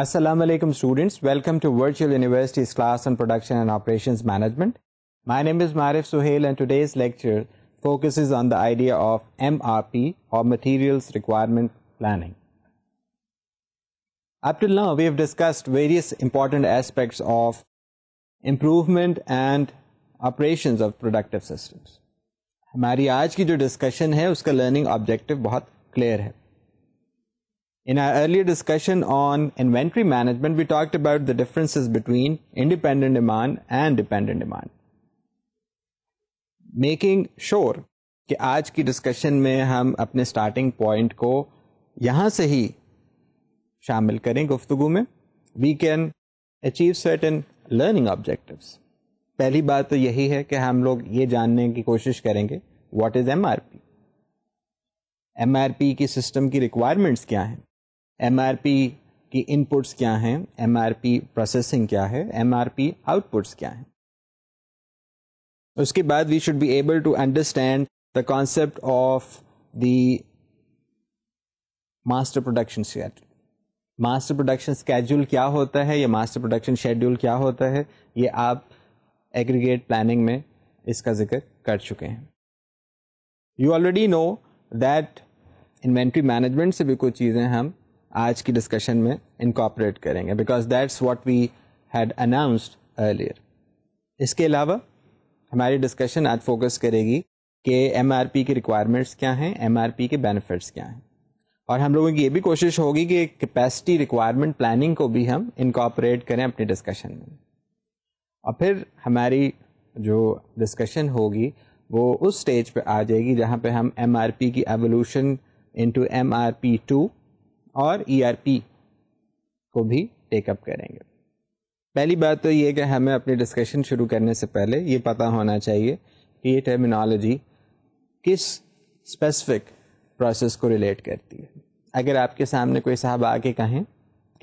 Assalamu alaikum students. Welcome to Virtual University's class on Production and Operations Management. My name is Marif Suhail and today's lecture focuses on the idea of MRP or Materials Requirement Planning. Up till now, we have discussed various important aspects of improvement and operations of productive systems. हमारी आज discussion has discussion learning objective learning clear. In our earlier discussion on inventory management, we talked about the differences between independent demand and dependent demand. Making sure sure कि आज की discussion में हम अपने starting point को यहाँ से ही शामिल करें गुफ्तगु में we can achieve certain learning objectives पहली बात तो यही है कि हम लोग ये जानने की कोशिश करेंगे व्हाट इज एमआरपी एमआरपी की सिस्टम की रिक्वायरमेंट्स क्या हैं एम की इनपुट्स क्या हैं एम प्रोसेसिंग क्या है एम आउटपुट्स क्या हैं उसके बाद we should be able to understand the concept of the master production schedule master production schedule क्या होता है या मास्टर प्रोडक्शन शेड्यूल क्या होता है ये आप एग्रीगेट प्लानिंग में इसका जिक्र कर चुके हैं you already know that inventory management से भी कुछ चीज़ें हम आज की डिस्कशन में इनकॉपरेट करेंगे because that's what we had announced earlier इसके अलावा हमारी डिस्कशन आज फोकस करेगी कि एम की रिक्वायरमेंट्स क्या हैं एम के बेनिफिट्स क्या हैं और हम लोगों की ये भी कोशिश होगी कि कैपेसिटी रिक्वायरमेंट प्लानिंग को भी हम इनकॉपरेट करें अपनी डिस्कशन में और फिर हमारी जो डिस्कशन होगी वो उस स्टेज पे आ जाएगी जहाँ पे हम एम की evolution into M R P two और ई e को भी टेकअप करेंगे पहली बात तो ये कि हमें अपनी डिस्कशन शुरू करने से पहले ये पता होना चाहिए कि ये टर्मिनोलॉजी किस स्पेसिफिक प्रोसेस को रिलेट करती है अगर आपके सामने कोई साहब आके कहें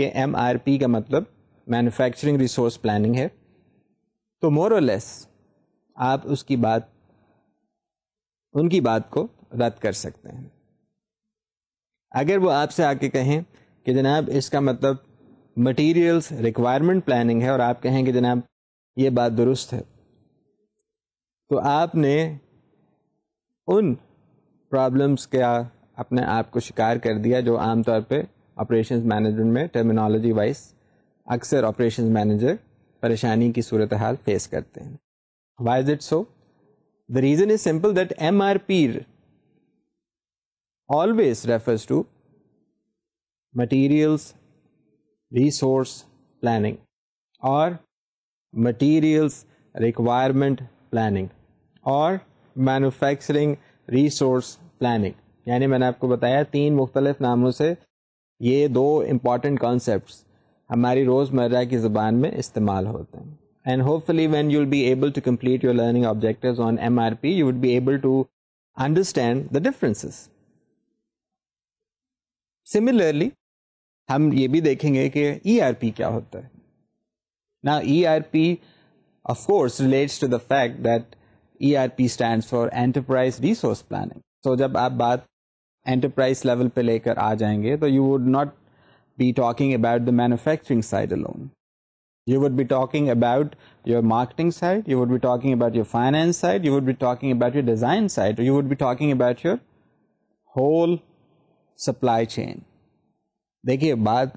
कि एम का मतलब मैन्युफैक्चरिंग रिसोर्स प्लानिंग है तो मोर और लेस आप उसकी बात उनकी बात को रद्द कर सकते हैं अगर वो आपसे आके कहें कि जनाब इसका मतलब मटेरियल्स रिक्वायरमेंट प्लानिंग है और आप कहें कि जनाब ये बात दुरुस्त है तो आपने उन प्रॉब्लम्स का अपने आप को शिकार कर दिया जो आमतौर पे ऑपरेशंस मैनेजमेंट में टर्मिनोलॉजी वाइज अक्सर ऑपरेशन मैनेजर परेशानी की सूरत हाल फेस करते हैं why is it so the reason is simple that M R P always refers to materials resource planning or materials requirement planning और manufacturing resource planning यानी मैंने आपको बताया तीन मुख्तलिफ नामों से ये दो इम्पॉर्टेंट कॉन्सेप्ट हमारी रोज़मर्रा की ज़बान में इस्तेमाल होते हैं and hopefully when you'll be able to complete your learning objectives on MRP, you would be able to understand the differences. Similarly हम ये भी देखेंगे कि ई क्या होता है ना E R P of course relates to the fact that E R P stand for enterprise resource planning so जब आप बात एंटरप्राइज लेवल पे लेकर आ जाएंगे तो you would not be talking about the manufacturing side alone you would be talking about your marketing side you would be talking about your finance side you would be talking about your design side you would be talking about your whole supply chain देखिए बात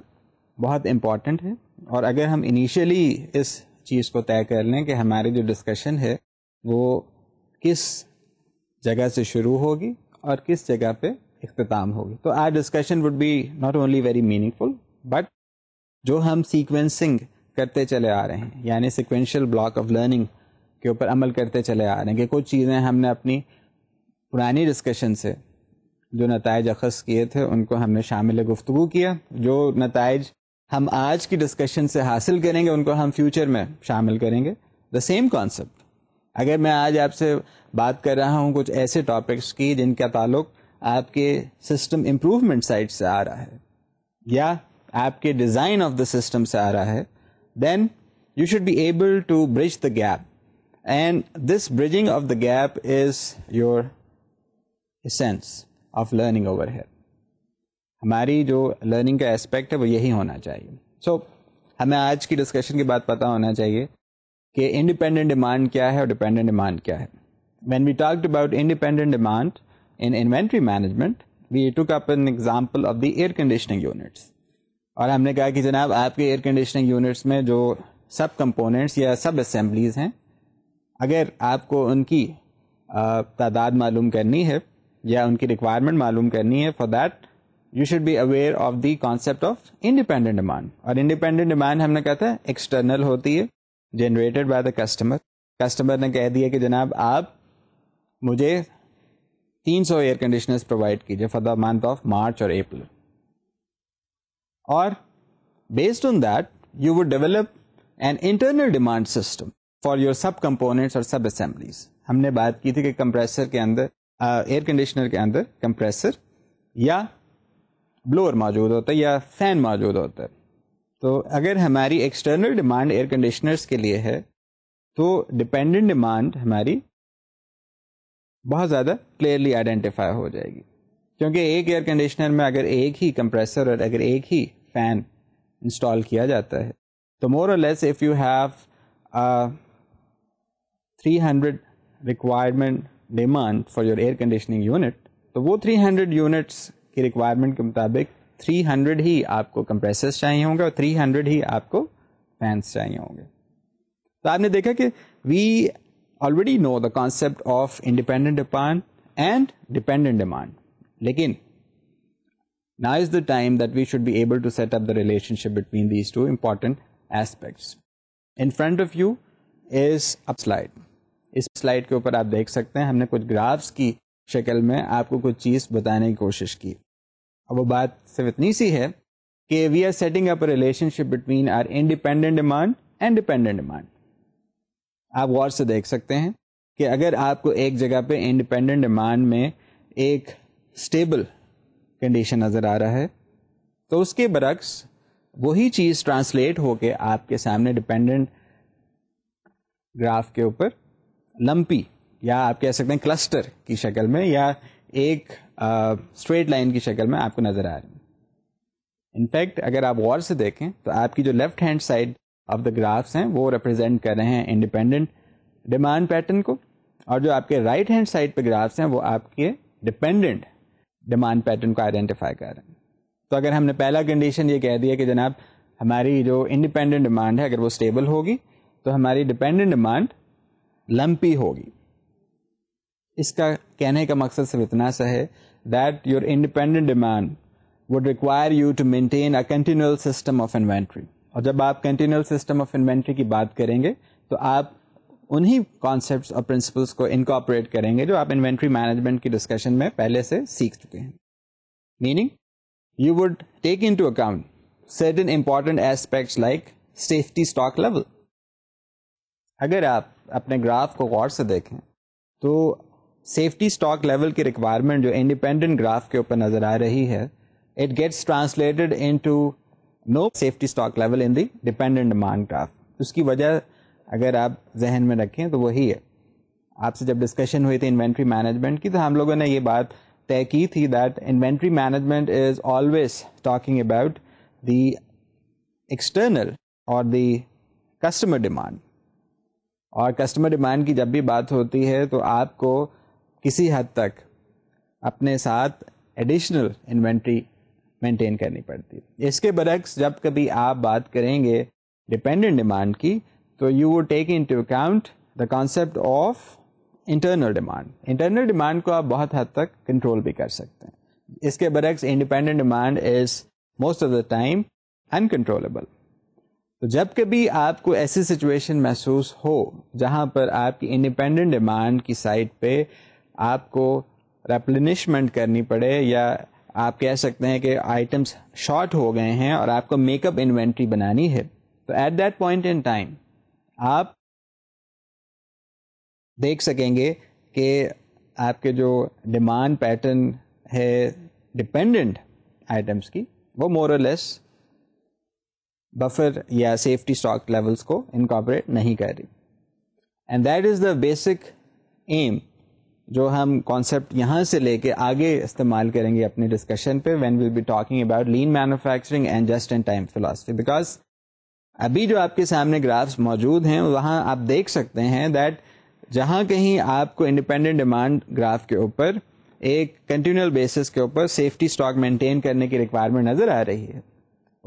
बहुत important है और अगर हम initially इस चीज़ को तय कर लें कि हमारी जो डिस्कशन है वो किस जगह से शुरू होगी और किस जगह पे अख्ताम होगी तो our discussion would be not only very meaningful but जो हम सीक्वेंसिंग करते चले आ रहे हैं यानी सिक्वेंशियल ब्लॉक ऑफ लर्निंग के ऊपर अमल करते चले आ रहे हैं कि कुछ चीज़ें हमने अपनी पुरानी डिस्कशन से जो नतज अखज़ किए थे उनको हमने शामिल गुफ्तु किया जो नतज हम आज की डिस्कशन से हासिल करेंगे उनको हम फ्यूचर में शामिल करेंगे द सेम कॉन्सेप्ट अगर मैं आज आपसे बात कर रहा हूँ कुछ ऐसे टॉपिक्स की जिनका ताल्लुक आपके सिस्टम इम्प्रूवमेंट साइड से आ रहा है या आपके डिज़ाइन ऑफ द सिस्टम से आ रहा है then you should be able to bridge the gap and this bridging of the gap is your sense of learning over here हमारी जो लर्निंग का एस्पेक्ट है वो यही होना चाहिए सो so, हमें आज की डिस्कशन के बाद पता होना चाहिए कि इंडिपेंडेंट डिमांड क्या है और डिपेंडेंट डिमांड क्या है when we talked about independent demand in inventory management, we took up an example of the air conditioning units. और हमने कहा कि जनाब आपके एयर कंडीशनिंग यूनिट्स में जो सब कंपोनेंट्स या सब असेंबलीज हैं अगर आपको उनकी तादाद मालूम करनी है या उनकी रिक्वायरमेंट मालूम करनी है for that you should be aware of the concept of independent demand और इंडिपेंडेंट डिमांड हमने कहते हैं एक्सटर्नल होती है generated by the customer customer ने कह दिया कि जनाब आप मुझे 300 एयर कंडीशनर्स प्रोवाइड कीजिए for the month of March और अप्रैल और based on that you would develop an internal demand system for your sub components और सब असेंबलीज हमने बात की थी कि कंप्रेसर के अंदर एयर uh, कंडीशनर के अंदर कंप्रेसर या ब्लोअर मौजूद होता है या फैन मौजूद होता है तो अगर हमारी एक्सटर्नल डिमांड एयर कंडीशनर्स के लिए है तो डिपेंडेंट डिमांड हमारी बहुत ज़्यादा क्लियरली आइडेंटिफाई हो जाएगी क्योंकि एक एयर कंडीशनर में अगर एक ही कंप्रेसर और अगर एक ही फैन इंस्टॉल किया जाता है तो मोर और less if you have three hundred requirement demand for your air conditioning unit तो वो 300 यूनिट्स की रिक्वायरमेंट के मुताबिक 300 ही आपको कंप्रेसर्स चाहिए होंगे और 300 ही आपको फैंस चाहिए होंगे तो आपने देखा कि we already know the concept of independent demand and dependent demand लेकिन now is the time that we should be able to set up the relationship between these two important aspects. In front of you is a slide. इस slide के ऊपर आप देख सकते हैं हमने कुछ ग्राफ्स की शक्ल में आपको कुछ चीज़ बताने की कोशिश की अब वो बात सिर्फ इतनी सी है कि we are setting up relationship between our independent demand and dependent demand आप गौर से देख सकते हैं कि अगर आपको एक जगह पे इंडिपेंडेंट डिमांड में एक स्टेबल कंडीशन नज़र आ रहा है तो उसके बरक्स वही चीज़ ट्रांसलेट होके आपके सामने डिपेंडेंट ग्राफ के ऊपर लंपी या आप कह सकते हैं क्लस्टर की शक्ल में या एक स्ट्रेट लाइन की शक्ल में आपको नजर आ रही है इनफैक्ट अगर आप गौर से देखें तो आपकी जो left hand side of the graphs हैं वो रिप्रेजेंट कर रहे हैं इंडिपेंडेंट डिमांड पैटर्न को और जो आपके राइट हैंड साइड पे ग्राफ्स हैं वो आपके डिपेंडेंट डिमांड पैटर्न को आइडेंटिफाई कर रहे हैं तो अगर हमने पहला कंडीशन ये कह दिया कि जनाब हमारी जो इंडिपेंडेंट डिमांड है अगर वो स्टेबल होगी तो हमारी डिपेंडेंट डिमांड लंपी होगी इसका कहने का मकसद सिर्फ इतना सा है that your independent demand would require you to maintain a continual system of inventory और जब आप कंटिन्यूअल सिस्टम ऑफ इन्वेंट्री की बात करेंगे तो आप उन्हीं कॉन्सेप्ट्स और प्रिंसिपल्स को इनकॉपरेट करेंगे जो आप इन्वेंट्री मैनेजमेंट की डिस्कशन में पहले से सीख चुके हैं meaning you would take into account certain important aspects like safety stock level. अगर आप अपने ग्राफ को गौर से देखें तो सेफ्टी स्टॉक लेवल की रिक्वायरमेंट जो इंडिपेंडेंट ग्राफ के ऊपर नज़र आ रही है it gets translated into no safety stock level in the dependent demand graph उसकी वजह अगर आप जहन में रखें तो वही है आपसे जब डिस्कशन हुई थी इन्वेंट्री मैनेजमेंट की तो हम लोगों ने ये बात तय की थी that inventory management is always talking about the external और द कस्टमर डिमांड और कस्टमर डिमांड की जब भी बात होती है तो आपको किसी हद तक अपने साथ एडिशनल इन्वेंट्री मेंटेन करनी पड़ती है इसके बरक्स जब कभी आप बात करेंगे डिपेंडेंट डिमांड की तो you would take into account the concept of internal demand internal demand को आप बहुत हद तक कंट्रोल भी कर सकते हैं इसके बरक्स independent demand is most of the time uncontrollable तो जब कभी आपको ऐसी सिचुएशन महसूस हो जहां पर आपकी इंडिपेंडेंट डिमांड की साइट पे आपको रेप्लिनिशमेंट करनी पड़े या आप कह सकते हैं कि आइटम्स शॉर्ट हो गए हैं और आपको मेकअप इन्वेंट्री बनानी है तो at that point in time आप देख सकेंगे कि आपके जो डिमांड पैटर्न है डिपेंडेंट आइटम्स की वो मोरलेस बफर या सेफ्टी स्टॉक लेवल्स को इनकॉपरेट नहीं कर रही and that is the basic M जो हम कॉन्सेप्ट यहाँ से लेके आगे इस्तेमाल करेंगे अपने डिस्कशन पे when will be talking about lean manufacturing and just in time philosophy because अभी जो आपके सामने ग्राफ्स मौजूद हैं वहाँ आप देख सकते हैं दैट जहाँ कहीं आपको इंडिपेंडेंट डिमांड ग्राफ के ऊपर एक कंटिन्यूल बेसिस के ऊपर सेफ्टी स्टॉक मेंटेन करने की रिक्वायरमेंट नज़र आ रही है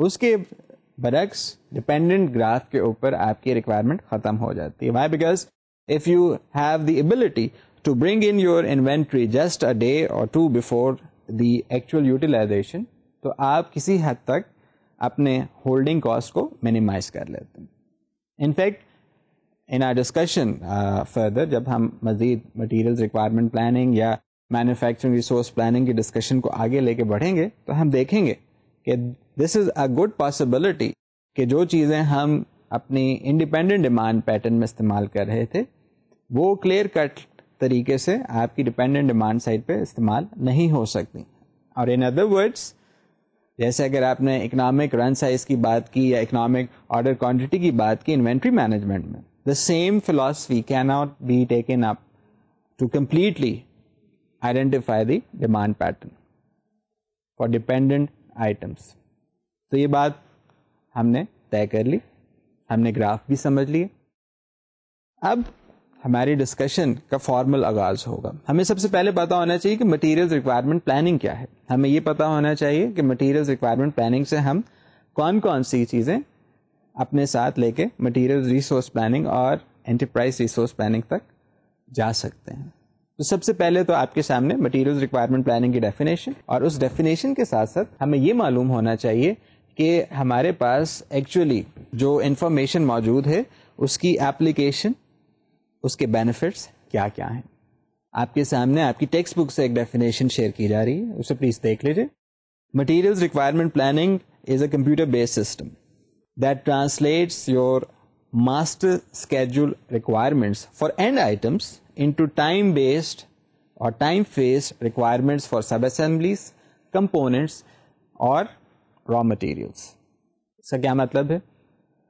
उसके बरक्स डिपेंडेंट ग्राफ के ऊपर आपकी रिक्वायरमेंट खत्म हो जाती है why because if you have the ability to bring in your inventory just a day और two before the actual utilization तो आप किसी हद तक अपने होल्डिंग कॉस्ट को मिनिमाइज कर लेते हैं in fact in our discussion further जब हम मज़ीद मटीरियल रिक्वायरमेंट प्लानिंग या मैन्युफैक्चरिंग रिसोर्स प्लानिंग की डिस्कशन को आगे लेके बढ़ेंगे तो हम देखेंगे कि this is a good possibility कि जो चीज़ें हम अपनी इंडिपेंडेंट डिमांड पैटर्न में इस्तेमाल कर रहे थे वो क्लियर कट तरीके से आपकी डिपेंडेंट डिमांड साइड पे इस्तेमाल नहीं हो सकती और इन अदर वर्ड्स जैसे अगर आपने इकोनॉमिक रन साइज की बात की या इकोनॉमिक ऑर्डर क्वांटिटी की बात की इन्वेंट्री मैनेजमेंट में the same philosophy can not be taken up to completely identify the demand pattern for dependent items तो ये बात हमने तय कर ली हमने ग्राफ भी समझ लिए अब हमारी डिस्कशन का फॉर्मल आगाज होगा हमें सबसे पहले पता होना चाहिए कि मटेरियल रिक्वायरमेंट प्लानिंग क्या है हमें ये पता होना चाहिए कि मटेरियल रिक्वायरमेंट प्लानिंग से हम कौन कौन सी चीज़ें अपने साथ लेके मटेरियल रिसोर्स प्लानिंग और एंटरप्राइज रिसोर्स प्लानिंग तक जा सकते हैं तो सबसे पहले तो आपके सामने मटेरियल रिक्वायरमेंट प्लानिंग की डेफिनेशन और उस डेफिनेशन के साथ साथ हमें ये मालूम होना चाहिए कि हमारे पास एक्चुअली जो इन्फॉर्मेशन मौजूद है उसकी एप्लीकेशन उसके बेनिफिट्स क्या क्या हैं आपके सामने आपकी टेक्स्ट बुक से एक डेफिनेशन शेयर की जा रही है उसे प्लीज देख लीजिए materials requirement planning is a computer based system that translates your master schedule requirements for end items into time based or time phased requirements for sub assemblies components or raw materials इसका क्या मतलब है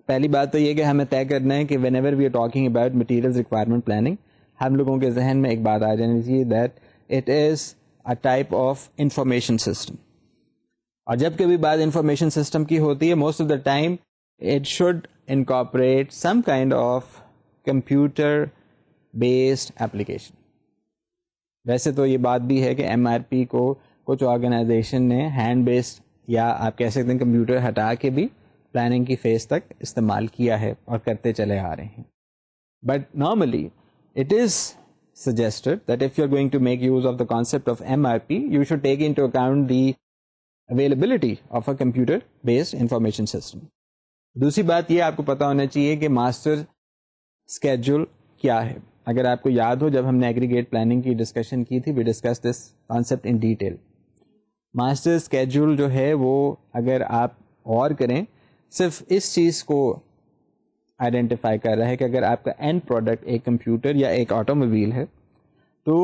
पहली बात तो ये कि हमें तय करना है कि whenever we are talking about materials requirement planning हम लोगों के जहन में एक बात आ जानी चाहिए that it is a type of information system और जब कभी बात इंफॉर्मेशन सिस्टम की होती है most of the time it should incorporate some kind of computer based application वैसे तो ये बात भी है कि एम को कुछ ऑर्गेनाइजेशन ने हैंड बेस्ड या आप कह सकते हैं कंप्यूटर हटा के भी प्लानिंग की फेज तक इस्तेमाल किया है और करते चले आ रहे हैं but normally it is suggested that if you're going to make use of the concept of MRP, you should take into account the availability of a computer-based information system. दूसरी बात ये आपको पता होना चाहिए कि मास्टर स्केड्यूल क्या है अगर आपको याद हो जब हमने एग्रीगेट प्लानिंग की डिस्कशन की थी we discuss this concept in detail master schedule जो है वो अगर आप और करें सिर्फ इस चीज़ को आइडेंटिफाई कर रहा है कि अगर आपका एंड प्रोडक्ट एक कंप्यूटर या एक ऑटोमोबाइल है तो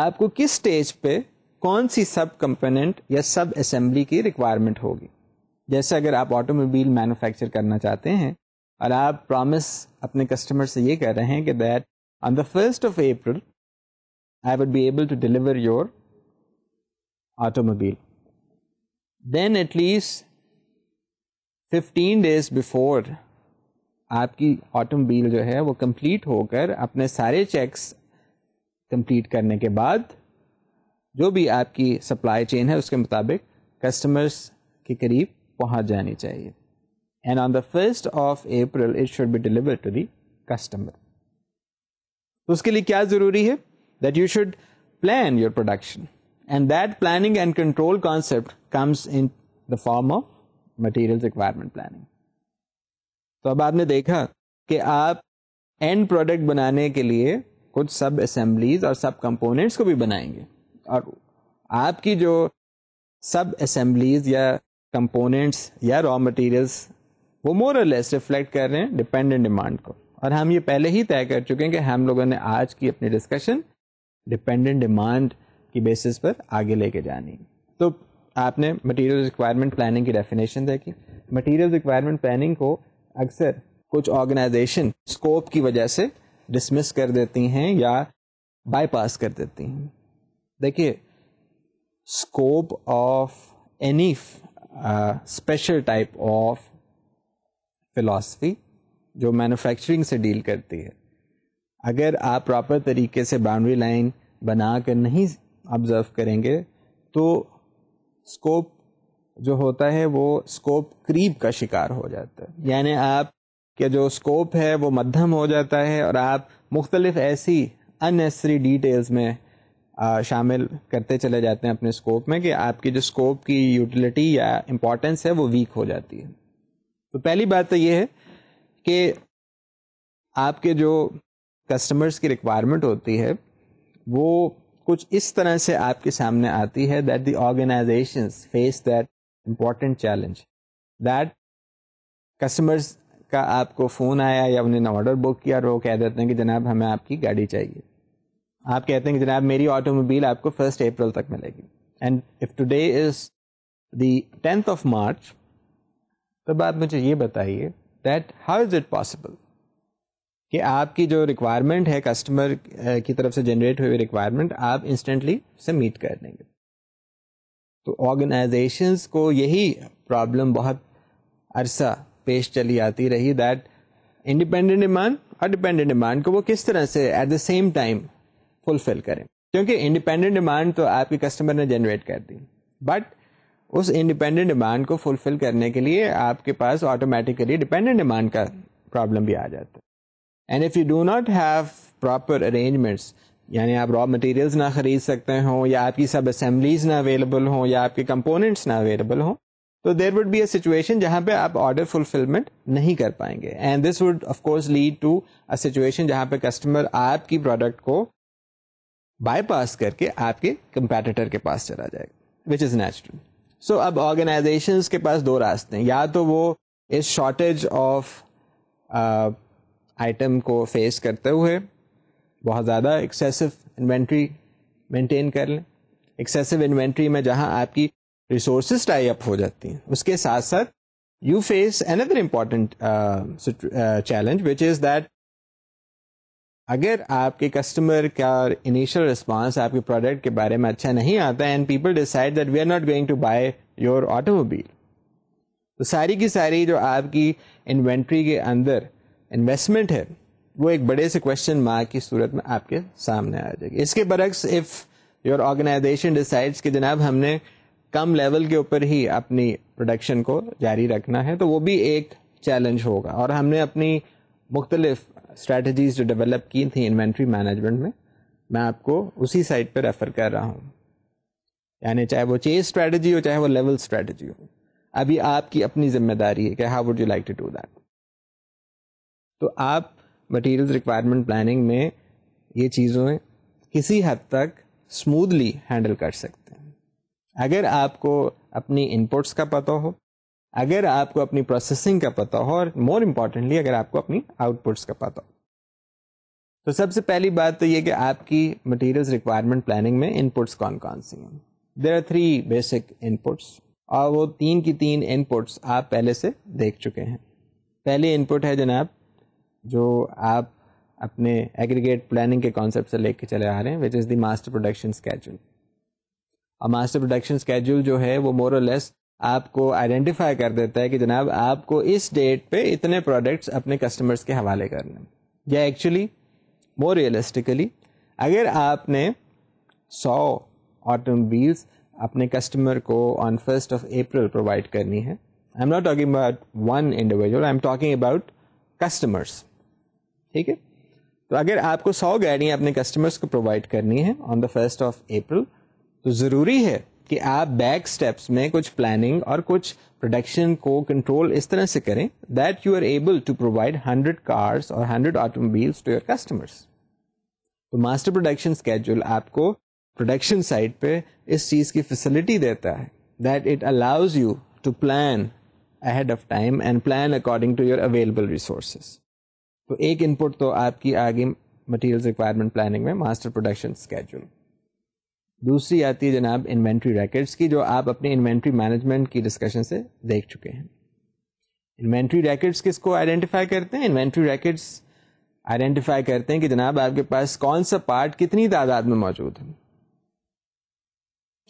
आपको किस स्टेज पे कौन सी सब कंपोनेंट या सब असेंबली की रिक्वायरमेंट होगी जैसे अगर आप ऑटोमोबाइल मैन्युफैक्चर करना चाहते हैं और आप प्रॉमिस अपने कस्टमर से ये कह रहे हैं कि that on the first of April I would be able to deliver your automobile. Then at least 15 days before आपकी ऑटोमोबाइल जो है वो कंप्लीट होकर अपने सारे चेक्स कंप्लीट करने के बाद जो भी आपकी सप्लाई चेन है उसके मुताबिक कस्टमर्स के करीब पहुंच जानी चाहिए and on the first of April it should be deliver to the customer तो उसके लिए क्या ज़रूरी है that you should plan your production and that planning and control concept comes in the form of material requirement planning तो अब आपने देखा कि आप एंड प्रोडक्ट बनाने के लिए कुछ सब असेंबलीज और सब कंपोनेंट्स को भी बनाएंगे और आपकी जो सब असेंबलीज या कंपोनेंट्स या रॉ मटेरियल्स वो मोर और लेस रिफ्लेक्ट कर रहे हैं डिपेंडेंट डिमांड को और हम ये पहले ही तय कर चुके हैं कि हम लोगों ने आज की अपनी डिस्कशन डिपेंडेंट डिमांड की बेसिस पर आगे लेके जानी तो आपने मटेरियल रिक्वायरमेंट प्लानिंग की डेफिनेशन देखी मटेरियल रिक्वायरमेंट प्लानिंग को अक्सर कुछ ऑर्गेनाइजेशन स्कोप की वजह से डिसमिस कर देती हैं या बाईपास कर देती हैं देखिए scope of any special type of philosophy जो मैन्युफैक्चरिंग से डील करती है अगर आप प्रॉपर तरीके से बाउंड्री लाइन बना कर नहीं ऑब्ज़र्व करेंगे तो स्कोप जो होता है वो स्कोप क्रीप का शिकार हो जाता है यानी आप के जो स्कोप है वो मध्यम हो जाता है और आप मुख्तलिफ ऐसी अननेसरी डिटेल्स में आ, शामिल करते चले जाते हैं अपने स्कोप में कि आपकी जो स्कोप की यूटिलिटी या इम्पोर्टेंस है वो वीक हो जाती है तो पहली बात तो ये है कि आपके जो कस्टमर्स की रिक्वायरमेंट होती है वो कुछ इस तरह से आपके सामने आती है that the organisation face that important challenge that customers का आपको फ़ोन आया या उन्होंने ऑर्डर बुक किया और वो कह देते हैं कि जनाब हमें आपकी गाड़ी चाहिए आप कहते हैं कि जनाब मेरी ऑटोमोबाइल आपको फर्स्ट अप्रैल तक मिलेगी and if today is the tenth of March तब आप मुझे ये बताइए that how is it possible कि आपकी जो रिक्वायरमेंट है कस्टमर की तरफ से जनरेट हुई रिक्वायरमेंट आप इंस्टेंटली से मीट कर देंगे तो ऑर्गेनाइजेशंस को यही प्रॉब्लम बहुत अरसा पेश चली आती रही दैट इंडिपेंडेंट डिमांड और डिपेंडेंट डिमांड को वो किस तरह से at the same time fulfil करें क्योंकि इंडिपेंडेंट डिमांड तो आपके कस्टमर ने जनरेट कर दी बट उस इंडिपेंडेंट डिमांड को फुलफिल करने के लिए आपके पास ऑटोमेटिकली डिपेंडेंट डिमांड का प्रॉब्लम भी आ जाता है and if you do not have proper arrangements यानी आप रॉ मटेरियल्स ना खरीद सकते हों या आपकी सब असम्बलीज ना अवेलेबल हों या आपके कंपोनेंट्स ना अवेलेबल हों तो there would be a situation जहां पे आप ऑर्डर फुलफिलमेंट नहीं कर पाएंगे and this would of course lead to a situation जहां पे कस्टमर आपकी प्रोडक्ट को बाईपास करके आपके कंपेटिटर के पास चला जाएगा विच इज़ नेचुरल सो अब ऑर्गेनाइजेशन के पास दो रास्ते हैं या तो वो इस शॉर्टेज ऑफ आइटम को फेस करते हुए बहुत ज़्यादा एक्सेसिव इन्वेंट्री मेंटेन कर लें एक्सेसिव इन्वेंट्री में जहां आपकी रिसोर्सेज टाई अप हो जाती हैं उसके साथ साथ you face another important challenge which is that अगर आपके कस्टमर का इनिशियल रिस्पांस आपके प्रोडक्ट के बारे में अच्छा नहीं आता and people decide that we are not going to buy your automobile तो सारी की सारी जो आपकी इन्वेंट्री के अंदर इन्वेस्टमेंट है वो एक बड़े से क्वेश्चन मार्क की सूरत में आपके सामने आ जाएगी इसके बरक्स इफ़ योर ऑर्गेनाइजेशन डिसाइड्स कि जनाब हमने कम लेवल के ऊपर ही अपनी प्रोडक्शन को जारी रखना है तो वो भी एक चैलेंज होगा और हमने अपनी मुख्तलिफ स्ट्रेटजीज जो डेवलप की थी इन्वेंट्री मैनेजमेंट में मैं आपको उसी साइड पर रेफर कर रहा हूँ यानी चाहे वो चेज स्ट्रैटेजी हो चाहे वो लेवल स्ट्रैटेजी हो अभी आपकी अपनी जिम्मेदारी है कि how would you like to do that तो आप मटेरियल्स रिक्वायरमेंट प्लानिंग में ये चीजें किसी हद तक स्मूथली हैंडल कर सकते हैं अगर आपको अपनी इनपुट्स का पता हो अगर आपको अपनी प्रोसेसिंग का पता हो और मोर इम्पॉर्टेंटली अगर आपको अपनी आउटपुट्स का पता हो तो सबसे पहली बात तो ये कि आपकी मटेरियल्स रिक्वायरमेंट प्लानिंग में इनपुट्स कौन कौन सी हैं there are three basic inputs और वो तीन की तीन इनपुट्स आप पहले से देख चुके हैं पहले इनपुट है जनाब जो आप अपने एग्रीगेट प्लानिंग के कॉन्सेप्ट से लेके चले आ रहे हैं which is the master production schedule और मास्टर प्रोडक्शन स्केड्यूल जो है वो मोर और लेस आपको आइडेंटिफाई कर देता है कि जनाब आपको इस डेट पे इतने प्रोडक्ट्स अपने कस्टमर्स के हवाले कर लें या एक्चुअली मोर रियलिस्टिकली अगर आपने सौ ऑटोमोबील्स अपने कस्टमर को on first of April provide करनी है I am not talking about one individual I am talking about customers ठीक है तो अगर आपको सौ गाड़ियाँ अपने कस्टमर्स को प्रोवाइड करनी है on the first of April तो ज़रूरी है कि आप बैक स्टेप्स में कुछ प्लानिंग और कुछ प्रोडक्शन को कंट्रोल इस तरह से करें that you are able to provide hundred cars और hundred automobiles to your customers तो मास्टर प्रोडक्शन स्केड्यूल आपको प्रोडक्शन साइट पे इस चीज़ की फैसिलिटी देता है that it allows you to plan ahead of time and plan according to your available resources तो एक इनपुट तो आपकी आ गई मटेरियल्स रिक्वायरमेंट प्लानिंग में मास्टर प्रोडक्शन स्केड्यूल दूसरी आती है जनाब इन्वेंट्री रैकेट्स की जो आप अपने इन्वेंट्री मैनेजमेंट की डिस्कशन से देख चुके हैं इन्वेंट्री रैकेट्स किसको आइडेंटिफाई करते हैं इन्वेंट्री रैकेट्स आइडेंटिफाई करते हैं कि जनाब आपके पास कौन सा पार्ट कितनी तादाद में मौजूद है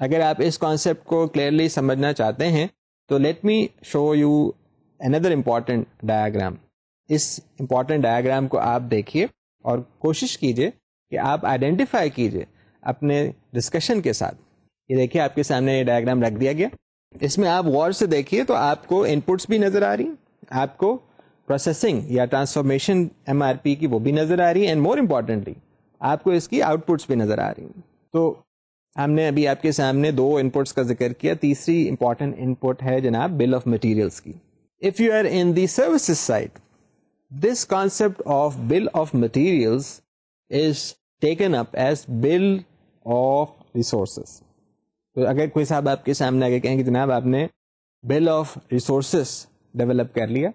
अगर आप इस कॉन्सेप्ट को क्लियरली समझना चाहते हैं तो let me show you another important diagram इस इम्पॉर्टेंट डायग्राम को आप देखिए और कोशिश कीजिए कि आप आइडेंटिफाई कीजिए अपने डिस्कशन के साथ ये देखिए आपके सामने ये डायग्राम रख दिया गया इसमें आप गौर से देखिए तो आपको इनपुट्स भी नज़र आ रही आपको प्रोसेसिंग या ट्रांसफॉर्मेशन एम की वो भी नज़र आ रही है एंड मोर इम्पॉर्टेंटली आपको इसकी आउटपुट्स भी नज़र आ रही तो हमने अभी आपके सामने दो इनपुट्स का जिक्र किया तीसरी इंपॉर्टेंट इनपुट है जनाब बिल ऑफ मटेरियल्स की if you are in the services side This concept of bill of materials is taken up as bill of resources. तो अगर कोई साहब आपके सामने आके कहें कि जनाब आपने बिल ऑफ रिसोर्सेस डेवलप कर लिया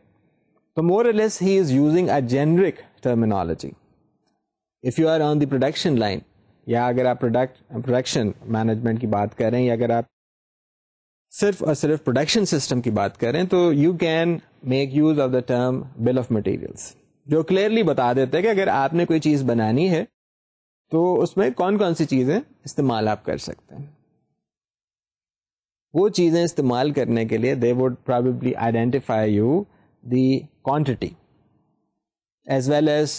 तो more less he is using a generic terminology if you are on the production line या अगर आप प्रोडक्ट प्रोडक्शन मैनेजमेंट की बात करें या अगर आप सिर्फ और सिर्फ प्रोडक्शन सिस्टम की बात करें तो you can make use of the term bill of materials जो क्लियरली बता देते हैं कि अगर आपने कोई चीज बनानी है तो उसमें कौन कौन सी चीजें इस्तेमाल आप कर सकते हैं वो चीजें इस्तेमाल करने के लिए they would probably identify you the quantity as well as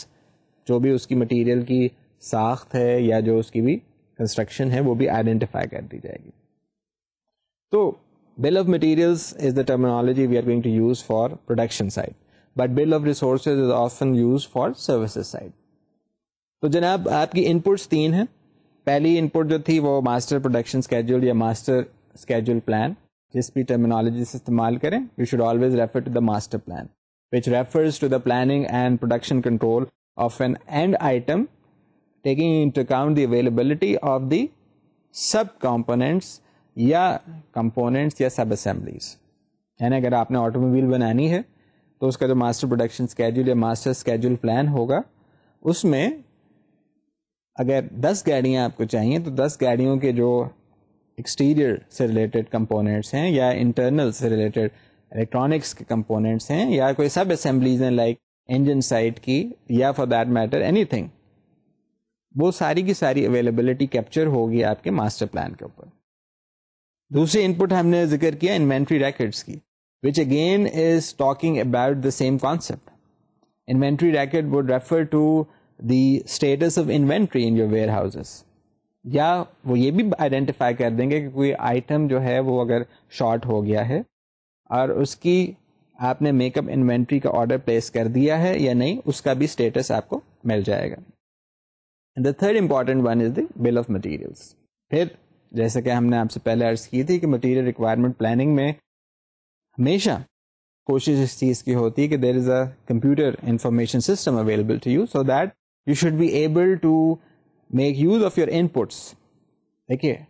जो भी उसकी मटेरियल की साख्त है या जो उसकी भी कंस्ट्रक्शन है वो भी आइडेंटिफाई कर दी जाएगी तो bill of materials is the terminology we are going to use for production side but bill of resources is often used for services side तो जनाब आपकी इनपुट्स तीन हैं input, इनपुट जो master production schedule production master schedule plan. Schedule plan जिस भी terminology से इस्तेमाल करें you should always refer to the master plan which refers to the planning and production control of an end item taking into account the availability of the sub components या components या sub assemblies यानी अगर आपने automobile बनानी है तो उसका जो मास्टर प्रोडक्शन स्केड्यूल या मास्टर स्केड्यूल प्लान होगा उसमें अगर 10 गाड़ियाँ आपको चाहिए तो 10 गाड़ियों के जो एक्सटीरियर से रिलेटेड कंपोनेंट्स हैं या इंटरनल से रिलेटेड इलेक्ट्रॉनिक्स के कंपोनेंट्स हैं या कोई सब असेंबलीज हैं लाइक इंजन साइड की या फॉर दैट मैटर एनीथिंग वो सारी की सारी अवेलेबिलिटी कैप्चर होगी आपके मास्टर प्लान के ऊपर दूसरी इनपुट हमने जिक्र किया इन्वेंट्री रैकेट्स की which again is talking about the same concept inventory racket would refer to the status of inventory in your warehouses या वो ये भी आइडेंटिफाई कर देंगे कि कोई आइटम जो है वो अगर शॉर्ट हो गया है और उसकी आपने मेकअप इन्वेंट्री का ऑर्डर प्लेस कर दिया है या नहीं उसका भी स्टेटस आपको मिल जाएगा the third important one is the bill of materials फिर जैसे कि हमने आपसे पहले अर्ज की थी कि मटेरियल रिक्वायरमेंट प्लानिंग में हमेशा कोशिश इस चीज़ की होती है कि there is a computer information system available to you so that you should be able to make use of your inputs देखिए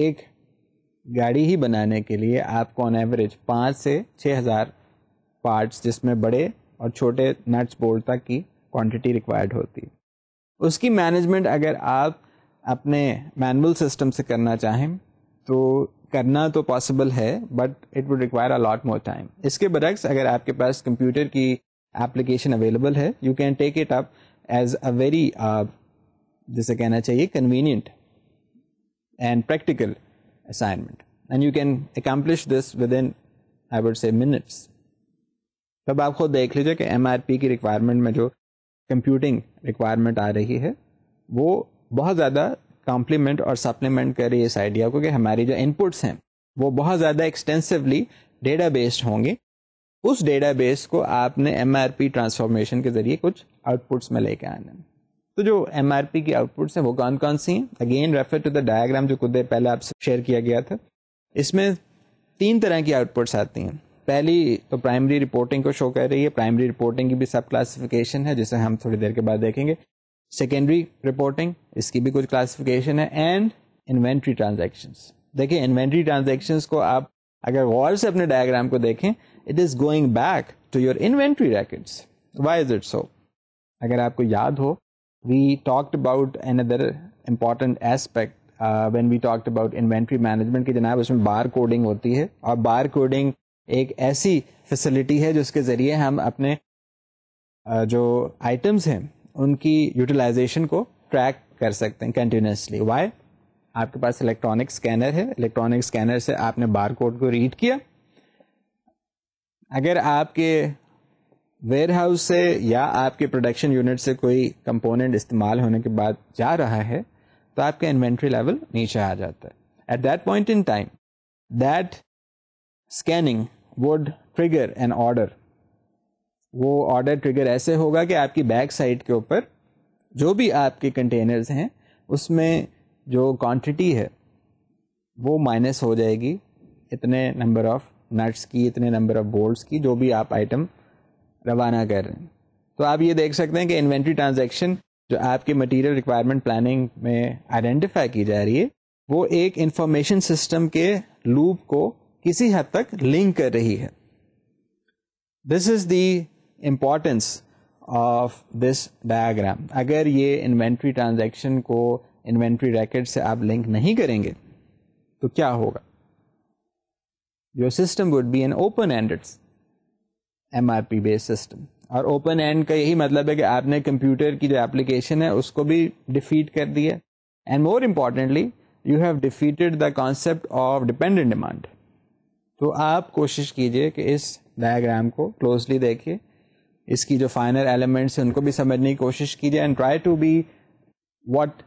एक गाड़ी ही बनाने के लिए आपको ऑन एवरेज पाँच से छः हज़ार पार्ट्स जिसमें बड़े और छोटे नट्स बोल्ट तक की क्वांटिटी रिक्वायर्ड होती है उसकी मैनेजमेंट अगर आप अपने मैनुअल सिस्टम से करना चाहें तो करना तो पॉसिबल है but it would require a lot more time इसके बरक्स अगर आपके पास कंप्यूटर की एप्लीकेशन अवेलेबल है you can take it up as a very जिसे कहना चाहिए convenient and practical assignment and you can accomplish this within I would say minutes तब आप खुद देख लीजिए कि एम की रिक्वायरमेंट में जो कंप्यूटिंग रिक्वायरमेंट आ रही है वो बहुत ज़्यादा कॉम्प्लीमेंट और सप्लीमेंट करे इस आइडिया को कि हमारी जो इनपुट्स हैं वो बहुत ज़्यादा एक्सटेंसिवली डेटा बेस्ड होंगे उस डेटाबेस को आपने एम ट्रांसफॉर्मेशन के जरिए कुछ आउटपुट्स में लेके आना है तो जो एम की आउटपुट्स हैं वो कौन कौन सी हैं again refer to the diagram जो कुछ देर पहले आपसे शेयर किया गया था इसमें तीन तरह की आउटपुट्स आती हैं पहली तो प्राइमरी रिपोर्टिंग को शो कर रही है प्राइमरी रिपोर्टिंग की भी सब क्लासिफिकेशन है जिसे हम थोड़ी देर के बाद देखेंगे सेकेंडरी रिपोर्टिंग इसकी भी कुछ क्लासिफिकेशन है एंड इन्वेंट्री ट्रांजेक्शन देखिए इन्वेंट्री ट्रांजेक्शन को आप अगर गौर से अपने डायग्राम को देखें it is going back to your inventory rackets why is it so अगर आपको याद हो we talked about another important aspect when we talked about inventory management की जनाब उसमें बार कोडिंग होती है और बार कोडिंग एक ऐसी फैसिलिटी है जिसके ज़रिए हम अपने uh, जो आइटम्स हैं उनकी यूटिलाइजेशन को ट्रैक कर सकते हैं कंटिन्यूसली वाई आपके पास इलेक्ट्रॉनिक स्कैनर है इलेक्ट्रॉनिक स्कैनर से आपने बार कोड को रीड किया अगर आपके वेयर हाउस से या आपके प्रोडक्शन यूनिट से कोई कंपोनेंट इस्तेमाल होने के बाद जा रहा है तो आपका इन्वेंट्री लेवल नीचे आ जाता है at that point in time that scanning would trigger an order वो ऑर्डर ट्रिगर ऐसे होगा कि आपकी बैक साइड के ऊपर जो भी आपके कंटेनर्स हैं उसमें जो क्वांटिटी है वो माइनस हो जाएगी इतने नंबर ऑफ़ नट्स की इतने नंबर ऑफ़ बोल्ट्स की जो भी आप आइटम रवाना कर रहे हैं तो आप ये देख सकते हैं कि इन्वेंट्री ट्रांजेक्शन जो आपके मटेरियल रिक्वायरमेंट प्लानिंग में आइडेंटिफाई की जा रही है वो एक इंफॉर्मेशन सिस्टम के लूप को किसी हद तक लिंक कर रही है this is the importance of this diagram अगर ये इन्वेंट्री ट्रांजैक्शन को इन्वेंट्री रैकेट से आप लिंक नहीं करेंगे तो क्या होगा your system would be an open ended M R P based system और ओपन एंड का यही मतलब है कि आपने कंप्यूटर की जो एप्लीकेशन है उसको भी डिफीट कर दिया and more importantly you have defeated the concept of dependent demand तो आप कोशिश कीजिए कि इस डायग्राम को क्लोजली देखिए इसकी जो फाइनल एलिमेंट्स हैं उनको भी समझने की कोशिश कीजिए and try to be what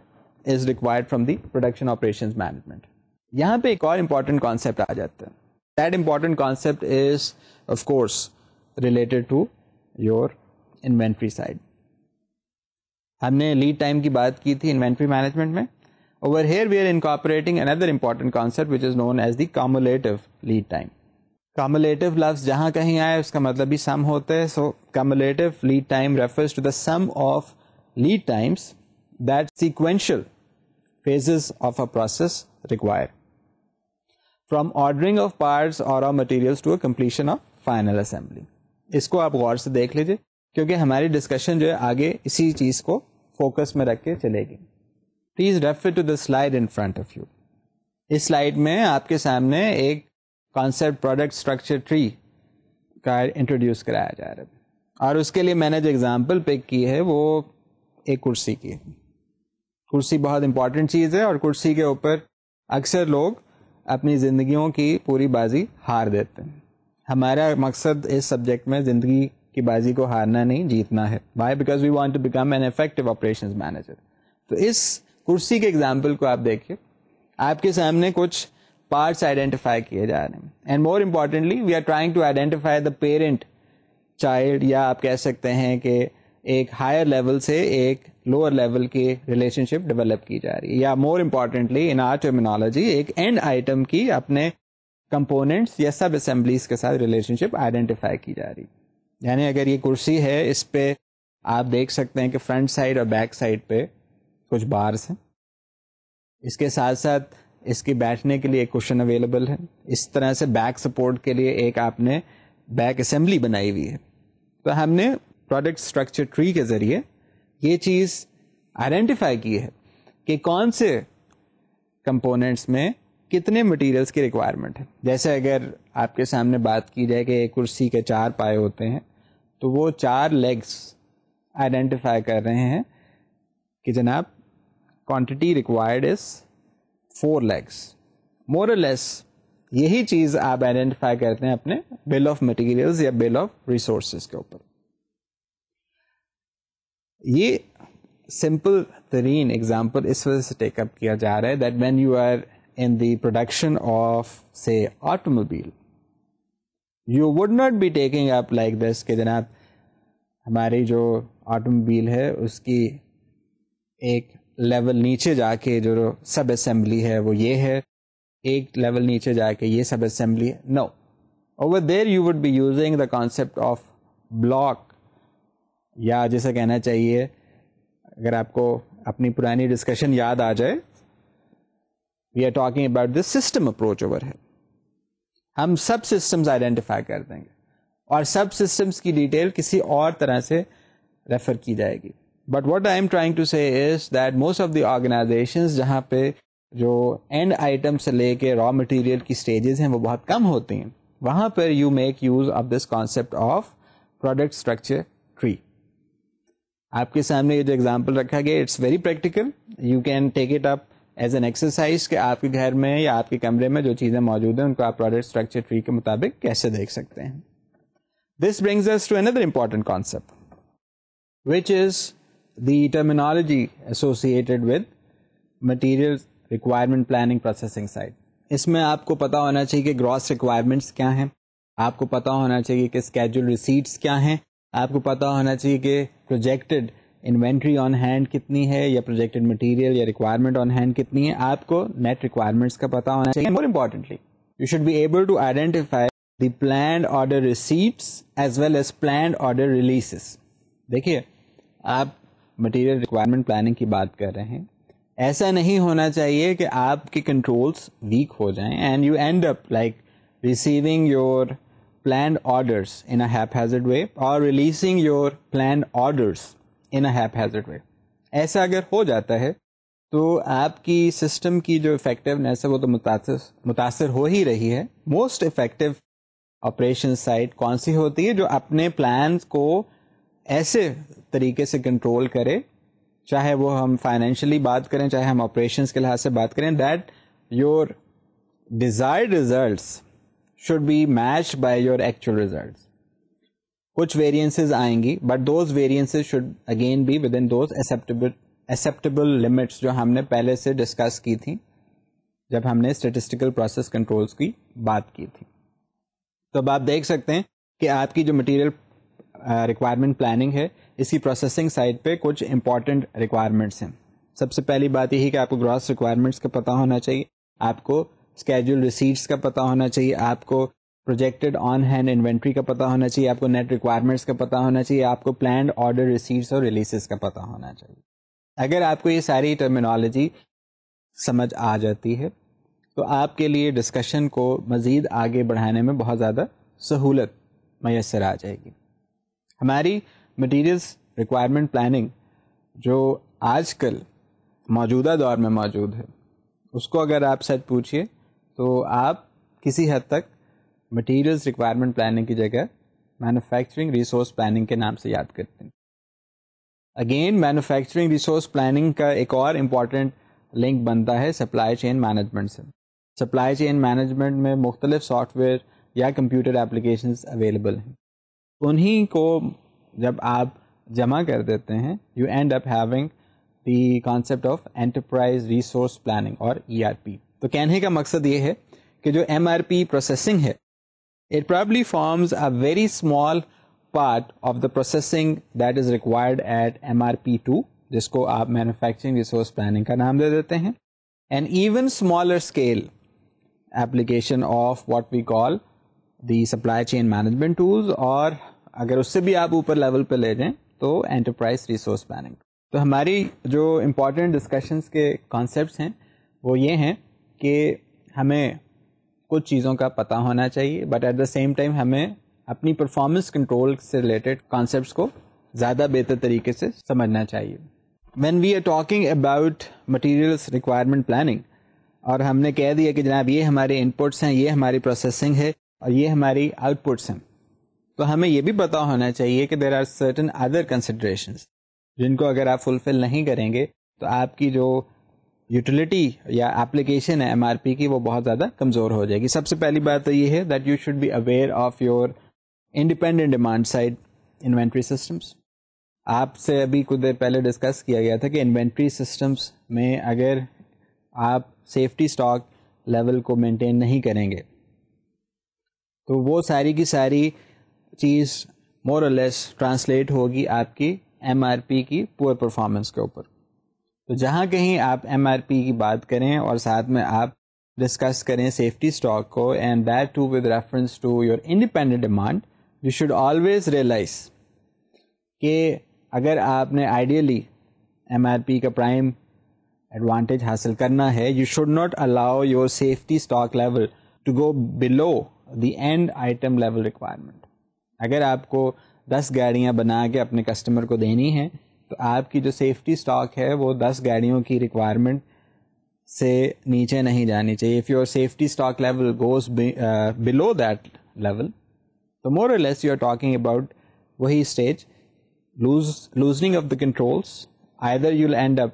is required from the production operation management यहाँ पे एक और इम्पॉर्टेंट कॉन्सेप्ट आ जाता है that important concept is of course related to your inventory side हमने लीड टाइम की बात की थी इन्वेंट्री मैनेजमेंट में over here we are incorporating another important concept which is known as the cumulative lead time cumulative लफ्ज जहां कहीं आए उसका मतलब भी सम होता है so cumulative lead time refers to the sum of lead times that sequential phases of a process require from ordering of parts or raw materials to a completion of final assembly इसको आप गौर से देख लीजिए क्योंकि हमारी discussion जो है आगे इसी चीज को फोकस में रख के चलेगी please refer to the slide in front of you इस स्लाइड में आपके सामने एक कॉन्सेप्ट प्रोडक्ट स्ट्रक्चर ट्री का इंट्रोड्यूस कराया जा रहा है और उसके लिए मैंने जो एग्जाम्पल पिक की है वो एक कुर्सी की है कुर्सी बहुत इंपॉर्टेंट चीज़ है और कुर्सी के ऊपर अक्सर लोग अपनी ज़िंदगियों की पूरी बाजी हार देते हैं हमारा मकसद इस सब्जेक्ट में ज़िंदगी की बाजी को हारना नहीं जीतना है why because we want to become an effective operation manager तो इस कुर्सी के एग्जाम्पल को आप देखिए आपके सामने कुछ पार्ट्स आइडेंटिफाई किए जा रहे हैं and more importantly we are trying to identify the parent child या आप कह सकते हैं कि एक हायर लेवल से एक लोअर लेवल की रिलेशनशिप डेवलप की जा रही है या more importantly in our terminology एक एंड आइटम की अपने कंपोनेंट्स या सब असेंबलीज के साथ रिलेशनशिप आइडेंटिफाई की जा रही है यानी अगर ये कुर्सी है इस पर आप देख सकते हैं कि फ्रंट साइड और बैक साइड पे कुछ बार्स हैं इसके साथ साथ इसकी बैठने के लिए एक क्वेश्चन अवेलेबल है इस तरह से बैक सपोर्ट के लिए एक आपने बैक असेंबली बनाई हुई है तो हमने प्रोडक्ट स्ट्रक्चर ट्री के ज़रिए ये चीज़ आइडेंटिफाई की है कि कौन से कंपोनेंट्स में कितने मटेरियल्स की रिक्वायरमेंट है जैसे अगर आपके सामने बात की जाए कि एक कुर्सी के चार पाए होते हैं तो वो चार लेग्स आइडेंटिफाई कर रहे हैं कि जनाब quantity required is four legs more less यही चीज आप आइडेंटिफाई करते हैं अपने बिल ऑफ मटेरियल्स या बिल ऑफ रिसोर्सेज के ऊपर ये सिंपल तरीन एग्जाम्पल इस वजह से टेकअप किया जा रहा है that when you are in the production of say automobile you would not be taking up like this कि जनाब हमारी जो ऑटोमोबाइल है उसकी एक लेवल नीचे जाके जो सब असेंबली है वो ये है एक लेवल नीचे जाके ये सब असेंबली है no over there you would be using the concept of block या जैसे कहना चाहिए अगर आपको अपनी पुरानी डिस्कशन याद आ जाए we are talking about this system approach over है हम सब सिस्टम्स आइडेंटिफाई कर देंगे और सब सिस्टम्स की डिटेल किसी और तरह से रेफर की जाएगी but what I am trying to say is that most of the organisations जहाँ पे जो एंड आइटम से लेके रॉ मटेरियल की स्टेजेस हैं वो बहुत कम होती हैं वहाँ पर you make use of this concept of product structure tree आपके सामने ये जो एग्जाम्पल रखा गया it's very practical you can take it up as an exercise कि आपके घर में या आपके कमरे में जो चीज़ें मौजूद हैं उनको आप प्रोडक्ट स्ट्रक्चर ट्री के मुताबिक कैसे देख सकते हैं this brings us to another important concept which is the terminology associated with materials requirement planning processing side इसमें आपको पता होना चाहिए कि ग्रॉस रिक्वायरमेंट्स क्या हैं आपको पता होना चाहिए कि स्केड्यूल रिसीट्स क्या हैं आपको पता होना चाहिए कि प्रोजेक्टेड इन्वेंट्री ऑन हैंड कितनी है या प्रोजेक्टेड मटेरियल या रिक्वायरमेंट ऑन हैंड कितनी है आपको नेट रिक्वायरमेंट्स का पता होना चाहिए more importantly you should be able to identify the plan order receipts as well as plan order releases देखिए आप मटेरियल रिक्वायरमेंट प्लानिंग की बात कर रहे हैं ऐसा नहीं होना चाहिए कि आपके कंट्रोल्स वीक हो जाएं and you end up like receiving your planned orders in up haphazard way और releasing your plan orders in up haphazard way ऐसा अगर हो जाता है तो आपकी सिस्टम की जो इफेक्टिवनेस है वो तो मुतासर मुतासर हो ही रही है मोस्ट इफेक्टिव ऑपरेशन साइट कौन सी होती है जो अपने प्लान को ऐसे तरीके से कंट्रोल करे चाहे वो हम फाइनेंशियली बात करें चाहे हम ऑपरेशंस के लिहाज से बात करें that your desired result should be match by your actual result कुछ वेरिएंसेस आएंगी but those variances should again be within those acceptable acceptable limits जो हमने पहले से डिस्कस की थी जब हमने स्टेटिस्टिकल प्रोसेस कंट्रोल्स की बात की थी तो अब आप देख सकते हैं कि आपकी जो मटेरियल रिक्वायरमेंट प्लानिंग है इसकी प्रोसेसिंग साइड पे कुछ इंपॉर्टेंट रिक्वायरमेंट्स हैं सबसे पहली बात यही कि आपको ग्रॉस रिक्वायरमेंट्स का पता होना चाहिए आपको स्केड्यूल रिसीट्स का पता होना चाहिए आपको प्रोजेक्टेड ऑन हैंड इन्वेंट्री का पता होना चाहिए आपको नेट रिक्वायरमेंट्स का पता होना चाहिए आपको प्लान ऑर्डर रिसीट्स और रिलीसेस का पता होना चाहिए अगर आपको ये सारी टर्मिनोलॉजी समझ आ जाती है तो आपके लिए डिस्कशन को मज़ीद आगे बढ़ाने में बहुत ज़्यादा सहूलत मैसर आ जाएगी हमारी मटेरियल्स रिक्वायरमेंट प्लानिंग जो आजकल मौजूदा दौर में मौजूद है उसको अगर आप सच पूछिए तो आप किसी हद तक मटेरियल्स रिक्वायरमेंट प्लानिंग की जगह मैन्युफैक्चरिंग रिसोर्स प्लानिंग के नाम से याद करते हैं अगेन मैन्युफैक्चरिंग रिसोर्स प्लानिंग का एक और इम्पॉर्टेंट लिंक बनता है सप्लाई चेन मैनेजमेंट से सप्लाई चेन मैनेजमेंट में मुख्तलिफ सॉफ्टवेयर या कंप्यूटर एप्लीकेशंस अवेलेबल हैं उन्हीं को जब आप जमा कर देते हैं you end up having the concept of enterprise resource planning और ई तो कहने का मकसद ये है कि जो एम प्रोसेसिंग है it probably forms a very small part of the processing that is required at M R जिसको आप मैन्युफैक्चरिंग रिसोर्स प्लानिंग का नाम दे देते हैं and even smaller scale application of what we call the supply chain management tools और अगर उससे भी आप ऊपर लेवल पे ले जाएं तो एंटरप्राइज रिसोर्स प्लानिंग तो हमारी जो इम्पोर्टेंट डिस्कशंस के कॉन्सेप्ट हैं वो ये हैं कि हमें कुछ चीज़ों का पता होना चाहिए but at the same time हमें अपनी परफॉर्मेंस कंट्रोल से रिलेटेड कॉन्सेप्ट को ज़्यादा बेहतर तरीके से समझना चाहिए when we are talking about materials requirement planning और हमने कह दिया कि जनाब ये हमारे इनपुट्स हैं ये हमारी प्रोसेसिंग है और ये हमारी आउटपुट्स हैं तो हमें यह भी पता होना चाहिए कि there are certain other consideration जिनको अगर आप फुलफिल नहीं करेंगे तो आपकी जो यूटिलिटी या एप्लीकेशन है एम की वो बहुत ज़्यादा कमज़ोर हो जाएगी सबसे पहली बात तो ये है that you should be aware of your independent demand side inventory systems आपसे अभी कुछ देर पहले डिस्कस किया गया था कि इन्वेंट्री सिस्टम्स में अगर आप सेफ्टी स्टॉक लेवल को मेंटेन नहीं करेंगे तो वो सारी की सारी चीज़ मोर लेस ट्रांसलेट होगी आपकी एम की पुअर परफॉर्मेंस के ऊपर तो जहाँ कहीं आप एम की बात करें और साथ में आप डिस्कस करें सेफ्टी स्टॉक को and that too with reference to your independent demand you should always realize कि अगर आपने आइडियली एम का प्राइम एडवांटेज हासिल करना है you should not allow your safety stock level to go below the end item level requirement अगर आपको दस गाड़ियाँ बना के अपने कस्टमर को देनी है तो आपकी जो सेफ्टी स्टॉक है वो दस गाड़ियों की रिक्वायरमेंट से नीचे नहीं जानी चाहिए if your safety stock level goes below that level तो मोर और less you are talking about वही stage loose loosening of the controls either you'll end up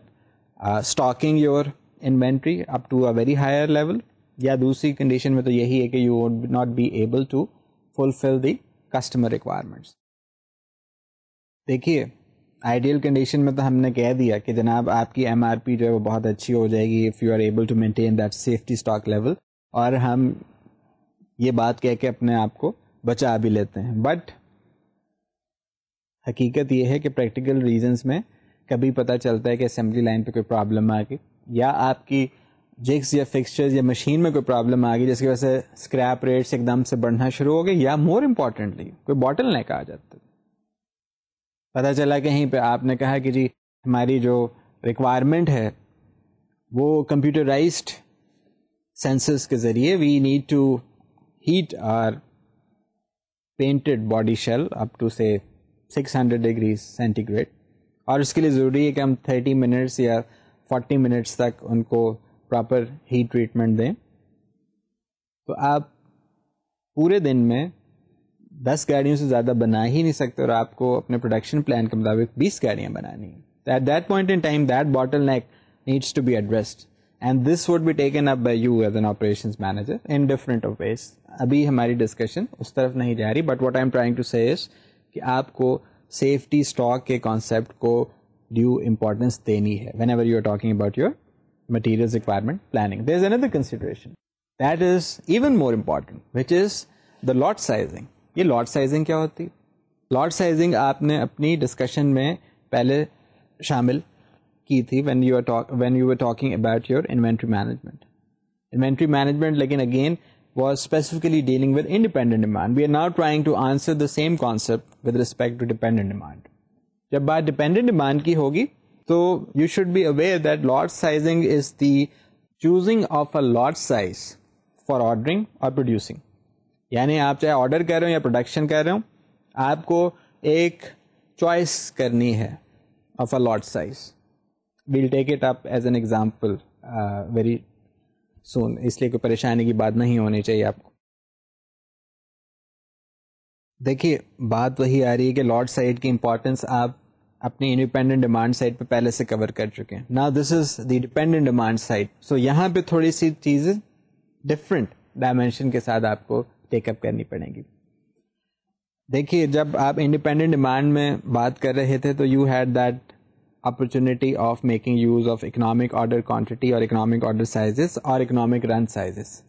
stocking your inventory up to a very higher level या दूसरी condition में तो यही है कि you would not be able to fulfil the customer requirements देखिए ideal condition में तो हमने कह दिया कि जनाब आपकी एम जो है वो बहुत अच्छी हो जाएगी if you are able to maintain that safety stock level और हम ये बात कह के अपने आप को बचा भी लेते हैं बट हकीकत यह है कि प्रैक्टिकल रीजंस में कभी पता चलता है कि असेंबली लाइन पे कोई प्रॉब्लम आ गई या आपकी जिक्स या फिक्सचर्स या मशीन में कोई प्रॉब्लम आ गई जिसकी वजह से स्क्रैप रेट्स एकदम से बढ़ना शुरू हो गए या मोर इम्पॉर्टेंटली कोई बॉटल नेक आ जाता पता चला कहीं पे आपने कहा कि जी हमारी जो रिक्वायरमेंट है वो कंप्यूटराइज्ड सेंसर्स के ज़रिए we need to heat our painted body shell up to say 600 degree centigrade और उसके लिए ज़रूरी है कि हम 30 मिनट्स या 40 मिनट्स तक उनको प्रॉपर हीट ट्रीटमेंट दें तो आप पूरे दिन में दस गाड़ियों से ज़्यादा बना ही नहीं सकते और आपको अपने प्रोडक्शन प्लान के मुताबिक बीस गाड़ियाँ बनानी है at that point in time that bottleneck needs to be addressed and this would be taken up by you as an operation manager in different of अभी हमारी डिस्कशन उस तरफ नहीं जा रही but what I am trying to say कि आपको safety stock के कॉन्सेप्ट को ड्यू इम्पोर्टेंस देनी है whenever you are talking about your materials requirement planning. There is another consideration that is even more important which is the lot sizing. ये lot sizing क्या होती lot sizing आपने अपनी discussion में पहले शामिल की थी when you were talk when you were talking about your inventory management. Inventory management again again was specifically dealing with independent demand. We are now trying to answer the same concept with respect to dependent demand. जब बात dependent demand की होगी So तो you should be aware that lot sizing is the choosing of a lot size for ordering or producing. यानी आप चाहे order कर रहे हो या प्रोडक्शन कर रहे हो आपको एक चॉइस करनी है of a lot size will take it up as an example very soon इसलिए कोई परेशानी की बात नहीं होनी चाहिए आपको देखिए बात वही आ रही है कि लॉट साइज की इम्पोर्टेंस आप अपने इंडिपेंडेंट डिमांड साइड पे पहले से कवर कर चुके हैं now this is the dependent demand side so यहाँ पे थोड़ी सी चीज़ें डिफरेंट डायमेंशन के साथ आपको टेकअप करनी पड़ेगी देखिए जब आप इंडिपेंडेंट डिमांड में बात कर रहे थे तो you had that opportunity of making use of economic order quantity और इकोनॉमिक ऑर्डर साइजेस और इकोनॉमिक रन साइजेस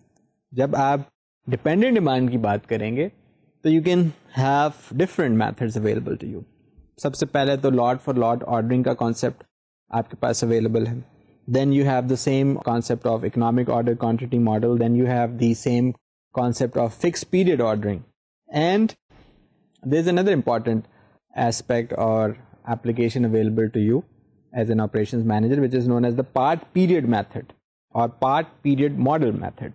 जब आप डिपेंडेंट डिमांड की बात करेंगे तो you can have different methods available to you सबसे पहले तो लॉट फॉर लॉट ऑर्डरिंग का कॉन्सेप्ट आपके पास अवेलेबल है then you have the same concept of economic order quantity model then you have the same concept of fix period ordering and there is another important aspect or application available to you as an operations manager which is known as the part period method or part period model method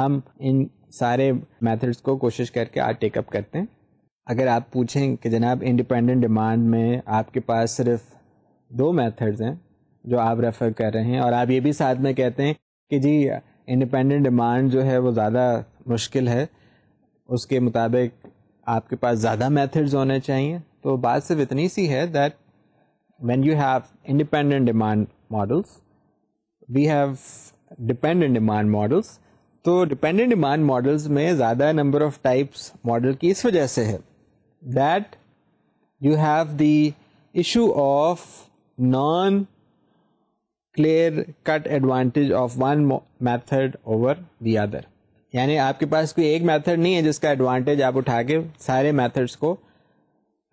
हम इन सारे methods को कोशिश करके आज take up करते हैं अगर आप पूछें कि जनाब इंडिपेंडेंट डिमांड में आपके पास सिर्फ दो मेथड्स हैं जो आप रेफ़र कर रहे हैं और आप ये भी साथ में कहते हैं कि जी इंडिपेंडेंट डिमांड जो है वो ज़्यादा मुश्किल है उसके मुताबिक आपके पास ज़्यादा मेथड्स होने चाहिए तो बात सिर्फ इतनी सी है that when you have independent demand models we have dependent demand models तो डिपेंडेंट डिमांड मॉडल्स में ज़्यादा नंबर ऑफ टाइप्स मॉडल की इस वजह से है that you have the issue of non clear cut advantage of one method over the other यानी आपके पास कोई एक मेथड नहीं है जिसका एडवांटेज आप उठा के सारे मेथड्स को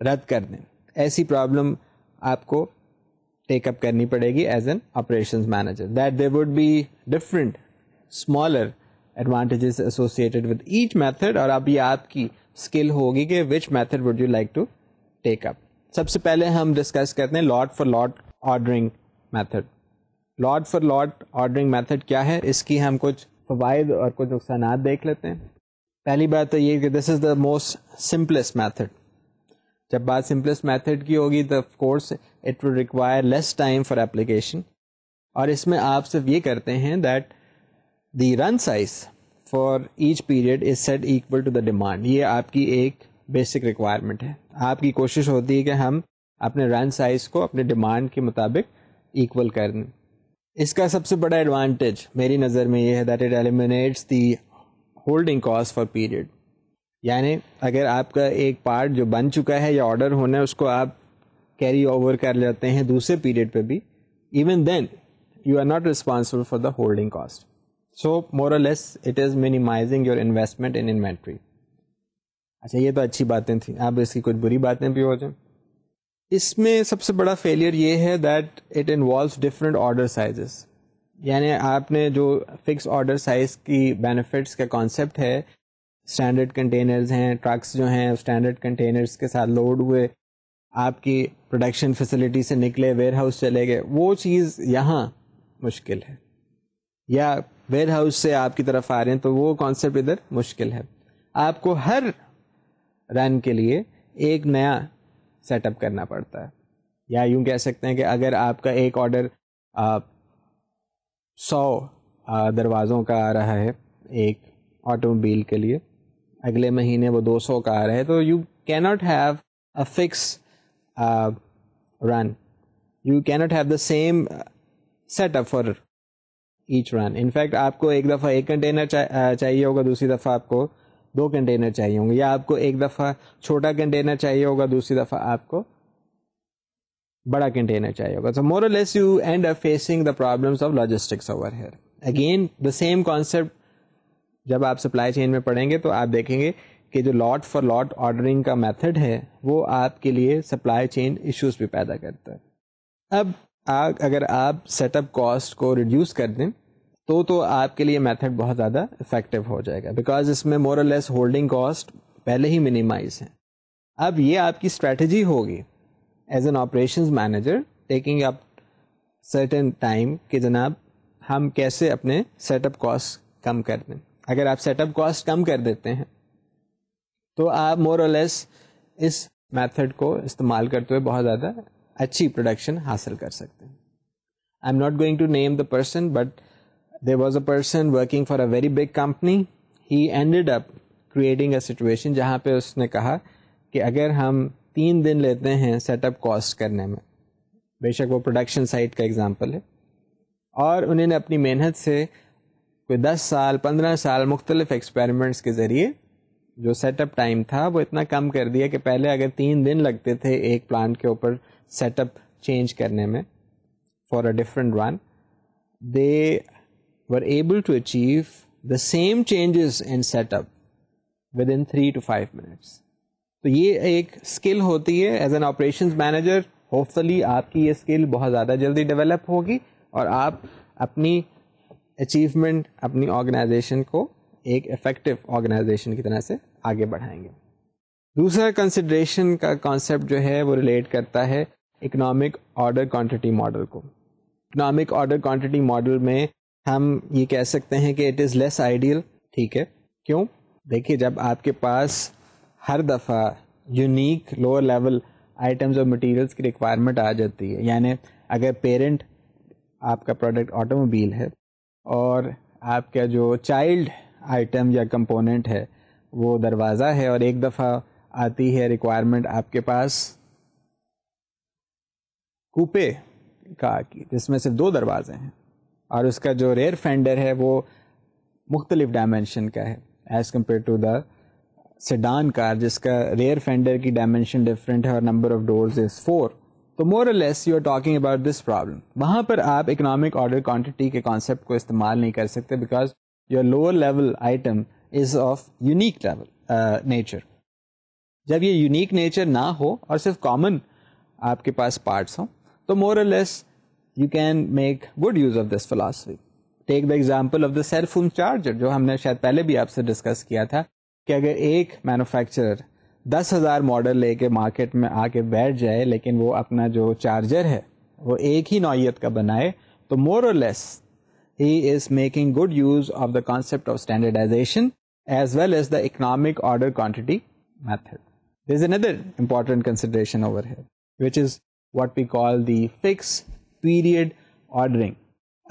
रद्द कर दें ऐसी प्रॉब्लम आपको टेकअप करनी पड़ेगी as an operation manager that they would be different smaller advantages associated with each method और अब ये आपकी स्किल होगी कि which method would you like to take up सबसे पहले हम डिस्कस करते हैं lot for lot ordering method lot for lot ordering method क्या है इसकी हम कुछ फवायद और कुछ नुकसान देख लेते हैं पहली बात तो ये कि this is the most simplest method जब बात सिंपलेस्ट मैथड की होगी तो of course it will require less time for application और इसमें आप सिर्फ ये करते हैं that the run size for each period is set equal to the demand ये आपकी एक बेसिक रिक्वायरमेंट है आपकी कोशिश होती है कि हम अपने रन साइज को अपने डिमांड के मुताबिक इक्वल कर दें इसका सबसे बड़ा एडवांटेज मेरी नज़र में ये है that it eliminates the holding cost for period यानी अगर आपका एक पार्ट जो बन चुका है या ऑर्डर होना है उसको आप कैरी ओवर कर लेते हैं दूसरे पीरियड पे भी even then you are not responsible for the holding cost so more less it is minimising your investment in inventory अच्छा ये तो अच्छी बातें थी अब इसकी कुछ बुरी बातें भी हो जाए इसमें सबसे बड़ा फेलियर ये है that it involve different order sizes यानी आपने जो फिक्स ऑर्डर साइज की बेनिफिट्स का कॉन्सेप्ट है स्टैंडर्ड कंटेनर्स हैं ट्रक्स जो हैं स्टैंडर्ड कंटेनर्स के साथ लोड हुए आपकी प्रोडक्शन फैसिलिटी से निकले वेयर हाउस चले गए वो चीज़ यहाँ मुश्किल है या वेयर हाउस से आपकी तरफ आ रहे हैं तो वो कॉन्सेप्ट इधर मुश्किल है आपको हर रन के लिए एक नया सेटअप करना पड़ता है या यूं कह सकते हैं कि अगर आपका एक ऑर्डर सौ दरवाज़ों का आ रहा है एक ऑटोमोबाइल के लिए अगले महीने वो 200 का आ रहा है तो you cannot have a fix run you cannot have the same setup for each run in fact आपको एक दफ़ा एक कंटेनर चा, चाहिए होगा दूसरी दफ़ा आपको दो कंटेनर चाहिए होंगे या आपको एक दफ़ा छोटा कंटेनर चाहिए होगा दूसरी दफ़ा आपको बड़ा कंटेनर चाहिए होगा so more less you and are facing the problems of logistics over here again the same concept जब आप सप्लाई चेन में पढ़ेंगे तो आप देखेंगे कि जो लॉट फॉर लॉट ऑर्डरिंग का मेथड है वो आपके लिए सप्लाई चेन इश्यूज भी पैदा करता है अब अगर आप सेटअप कॉस्ट को रिड्यूस कर दें तो तो आपके लिए मेथड बहुत ज़्यादा इफेक्टिव हो जाएगा बिकॉज इसमें मोर लेस होल्डिंग कॉस्ट पहले ही मिनिमाइज है अब ये आपकी स्ट्रैटेजी होगी as an operation manager taking up certain time कि जनाब हम कैसे अपने सेटअप कॉस्ट कम कर दें अगर आप सेटअप कॉस्ट कम कर देते हैं तो आप मोर लेस इस मेथड को इस्तेमाल करते हुए बहुत ज़्यादा अच्छी प्रोडक्शन हासिल कर सकते हैं I am not going to name the person but there was a person working for a very big company he ended up creating a situation जहाँ पे उसने कहा कि अगर हम तीन दिन लेते हैं सेटअप कॉस्ट करने में बेशक वो प्रोडक्शन साइट का एग्ज़ाम्पल है और उन्होंने अपनी मेहनत से कोई दस साल पंद्रह साल मुख्तलिफ एक्सपेरिमेंट्स के ज़रिए जो सेटअप टाइम था वो इतना कम कर दिया कि पहले अगर तीन दिन लगते थे एक प्लांट के ऊपर सेटअप चेंज करने में for a different one they were able to achieve the same changes in setup within three to five minutes तो ये एक स्किल होती है as an operation manager hopefully आपकी ये स्किल बहुत ज़्यादा जल्दी डेवलप होगी और आप अपनी अचीवमेंट अपनी ऑर्गेनाइजेशन को एक इफ़ेक्टिव ऑर्गेनाइजेशन की तरह से आगे बढ़ाएंगे दूसरा कंसिड्रेशन का कॉन्सेप्ट जो है वो रिलेट करता है इकोनॉमिक ऑर्डर क्वांटिटी मॉडल को इकोनॉमिक ऑर्डर क्वांटिटी मॉडल में हम ये कह सकते हैं कि इट इज़ लेस आइडियल ठीक है क्यों देखिए जब आपके पास हर दफ़ा यूनिक लोअर लेवल आइटम्स और मटेरियल्स की रिक्वायरमेंट आ जाती है यानी अगर पेरेंट आपका प्रोडक्ट ऑटोमोबाइल है और आपका जो चाइल्ड आइटम या कंपोनेंट है वो दरवाज़ा है और एक दफ़ा आती है रिक्वायरमेंट आपके पास कूपे का जिसमें सिर्फ दो दरवाजे हैं और उसका जो रेयर फेंडर है वो मुख्तलिफ डायमेंशन का है as compare to the sedan car जिसका रेयर फेंडर की डायमेंशन डिफरेंट है और number of doors is four तो more less you are talking about this problem वहां पर आप इकोनॉमिक ऑर्डर क्वांटिटी के कॉन्सेप्ट को इस्तेमाल नहीं कर सकते because your lower level item is of unique level nature जब ये यूनिक नेचर ना हो और सिर्फ कॉमन आपके पास पार्ट्स हों So more or less, you can make good use of this philosophy. Take the example of the cell phone charger, जो हमने शायद पहले भी आपसे डिस्कस किया था कि अगर एक मैन्युफैक्चरर दस हज़ार मॉडल लेके मार्केट में आके बैठ जाए लेकिन वो अपना जो चार्जर है वो एक ही नौीयत का बनाए तो मोर और less he is making good use of the as well as the economic order quantity method. There's another important consideration over here, which is what we call the fix period ordering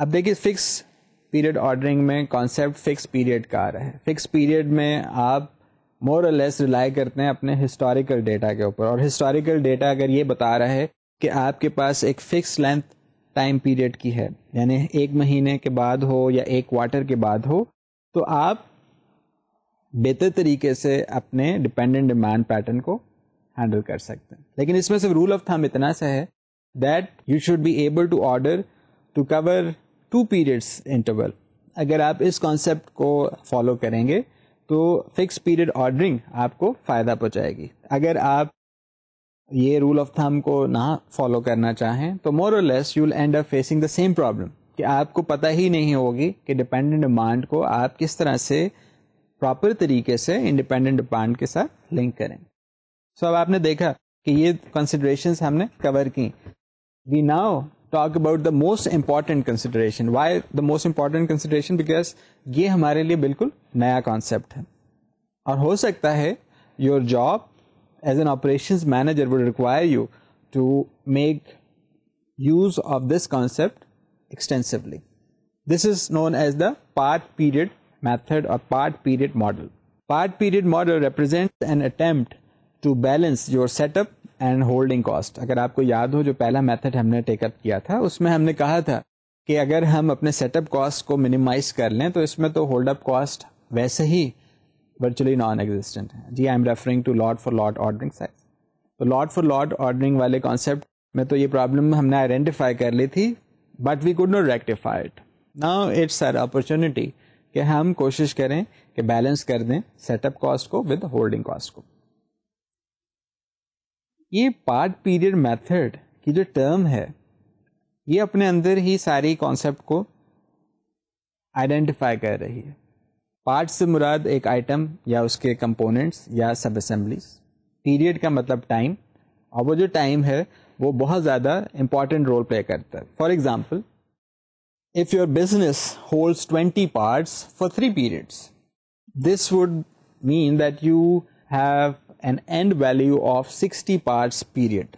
अब देखिए fix period ordering में concept fix period का आ रहा है fix period में आप मोर और लेस रिलाई करते हैं अपने हिस्टोरिकल डेटा के ऊपर और हिस्टोरिकल डेटा अगर ये बता रहा है कि आपके पास एक फिक्स लेंथ टाइम पीरियड की है यानी एक महीने के बाद हो या एक क्वार्टर के बाद हो तो आप बेहतर तरीके से अपने डिपेंडेंट डिमांड पैटर्न को हैंडल कर सकते हैं लेकिन इसमें सिर्फ रूल ऑफ थम इतना सा है that you should be able to order to cover two periods interval अगर आप इस कॉन्सेप्ट को फॉलो करेंगे तो फिक्स पीरियड ऑर्डरिंग आपको फ़ायदा पहुंचाएगी अगर आप ये रूल ऑफ थम को ना फॉलो करना चाहें तो मोर और less you will end up facing the same problem कि आपको पता ही नहीं होगी कि डिपेंडेंट डिमांड को आप किस तरह से प्रॉपर तरीके से इंडिपेंडेंट डिमांड के साथ लिंक करें सो so, अब आपने देखा कि ये कंसिडरेशन हमने कवर की we now talk about the most important consideration why the most important consideration because ये हमारे लिए बिल्कुल नया कॉन्सेप्ट है और हो सकता है your job as an operation manager would require you to make use of this concept extensively this is known as the part period method और part period model part period model represent an attempt to balance your setup and holding cost अगर आपको याद हो जो पहला method हमने take up किया था उसमें हमने कहा था कि अगर हम अपने सेटअप कॉस्ट को मिनिमाइज कर लें तो इसमें तो होल्डअप कॉस्ट वैसे ही वर्चुअली नॉन एग्जिस्टेंट है जी I am referring to lot for lot ordering size तो लॉट फॉर लॉट ऑर्डरिंग वाले कॉन्सेप्ट में तो ये प्रॉब्लम हमने आइडेंटिफाई कर ली थी but we could not rectify it now it's our opportunity कि हम कोशिश करें कि बैलेंस कर दें सेटअप कॉस्ट को विद होल्डिंग कॉस्ट को ये पार्ट पीरियड मेथड की जो टर्म है ये अपने अंदर ही सारी कॉन्सेप्ट को आइडेंटिफाई कर रही है पार्ट से मुराद एक आइटम या उसके कंपोनेंट्स या सब असम्बलीस पीरियड का मतलब टाइम और वो जो टाइम है वो बहुत ज़्यादा इंपॉर्टेंट रोल प्ले करता है for example if your business holds 20 parts for three periods this would mean that you have an end value of 60 parts period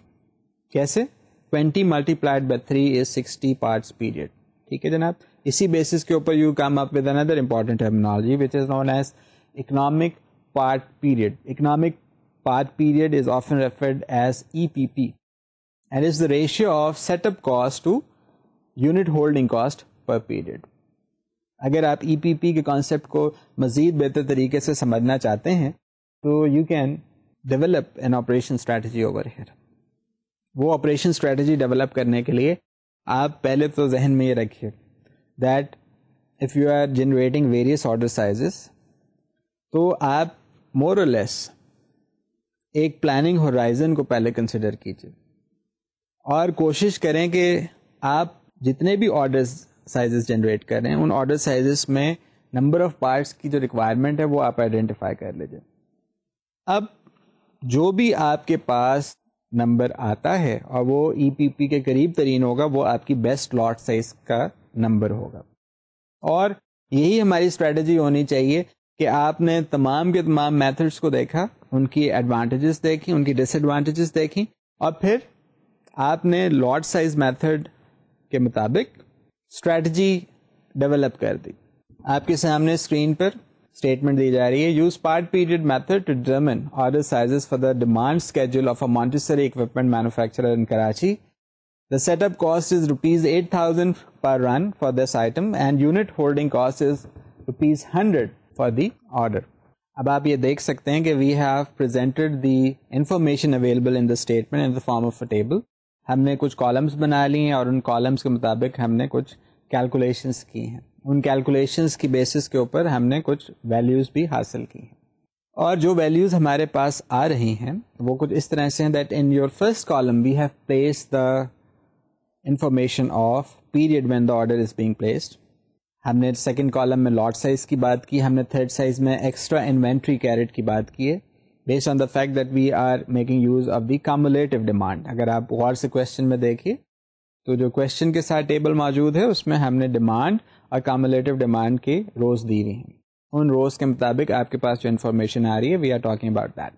कैसे 20 multiplied by 3 is 60 parts period ठीक है जनाब इसी बेसिस के ऊपर you come up with another important terminology which is known as economic part period economic part period is often referred as EPP and is the ratio of setup cost to unit holding cost per period अगर आप EPP e के concept को मज़ीद बेहतर तरीके से समझना चाहते हैं तो you can develop an operation strategy over here. वो operation strategy develop करने के लिए आप पहले तो जहन में ये रखिए that if you are generating various order sizes तो आप more or less एक planning horizon को पहले consider कीजिए और कोशिश करें कि आप जितने भी ऑर्डर साइजेस जनरेट कर रहे हैं उन ऑर्डर साइजेस में नंबर ऑफ पार्ट्स की जो रिक्वायरमेंट है वो आप आइडेंटिफाई कर लीजिए अब जो भी आपके पास नंबर आता है और वो ई पी पी के करीब तरीन होगा वो आपकी बेस्ट लॉट साइज का नंबर होगा और यही हमारी स्ट्रेटजी होनी चाहिए कि आपने तमाम के तमाम मेथड्स को देखा उनकी एडवांटेजेस देखी उनकी डिसएडवांटेजेस देखी और फिर आपने लॉट साइज मेथड के मुताबिक स्ट्रेटजी डेवलप कर दी आपके सामने स्क्रीन पर स्टेटमेंट दी जा रही है use part period method to determine order sizes for the demand schedule of a Montessori equipment manufacturer in Karachi the setup cost is rupees eight thousand per run for this item and unit holding cost is rupees hundred for the order अब आप ये देख सकते हैं कि we have presented the information available in the statement in the form of a table हमने कुछ columns बना लिए हैं और उन कॉलम्स के मुताबिक हमने कुछ कैलकुलेशंस की हैं उन कैलकुलेशंस की बेसिस के ऊपर हमने कुछ वैल्यूज़ भी हासिल की हैं और जो वैल्यूज़ हमारे पास आ रही हैं वो कुछ इस तरह से हैं that in your first column we have place the information of period when the order is being placed हमने सेकंड कॉलम में लॉट साइज की बात की हमने थर्ड साइज में एक्स्ट्रा इन्वेंट्री कैरेट की बात की है based on the fact that we are making use of the cumulative demand अगर आप गौर से क्वेश्चन में देखिए तो जो क्वेश्चन के साथ टेबल मौजूद है उसमें हमने डिमांड अकामलेटिव डिमांड के रोज दी हुई हैं उन रोज के मुताबिक आपके पास जो इन्फॉर्मेशन आ रही है we are talking about that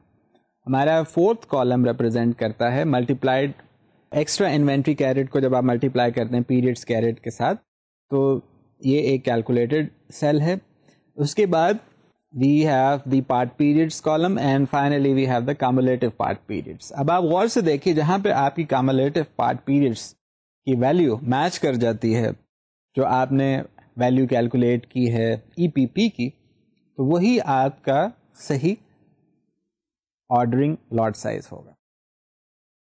हमारा फोर्थ कॉलम रिप्रेजेंट करता है मल्टीप्लाइड एक्स्ट्रा इन्वेंट्री कैरेट को जब आप मल्टीप्लाई करते हैं पीरियड्स कैरेट के साथ तो ये एक कैलकुलेटेड सेल है उसके बाद we have the part periods column and finally we have the cumulative part periods अब आप गौर से देखिए जहाँ पे आपकी कामुलेटिव पार्ट पीरियड्स की वैल्यू मैच कर जाती है जो आपने वैल्यू कैलकुलेट की है ईपीपी e की तो वही आपका सही ऑर्डरिंग लॉट साइज होगा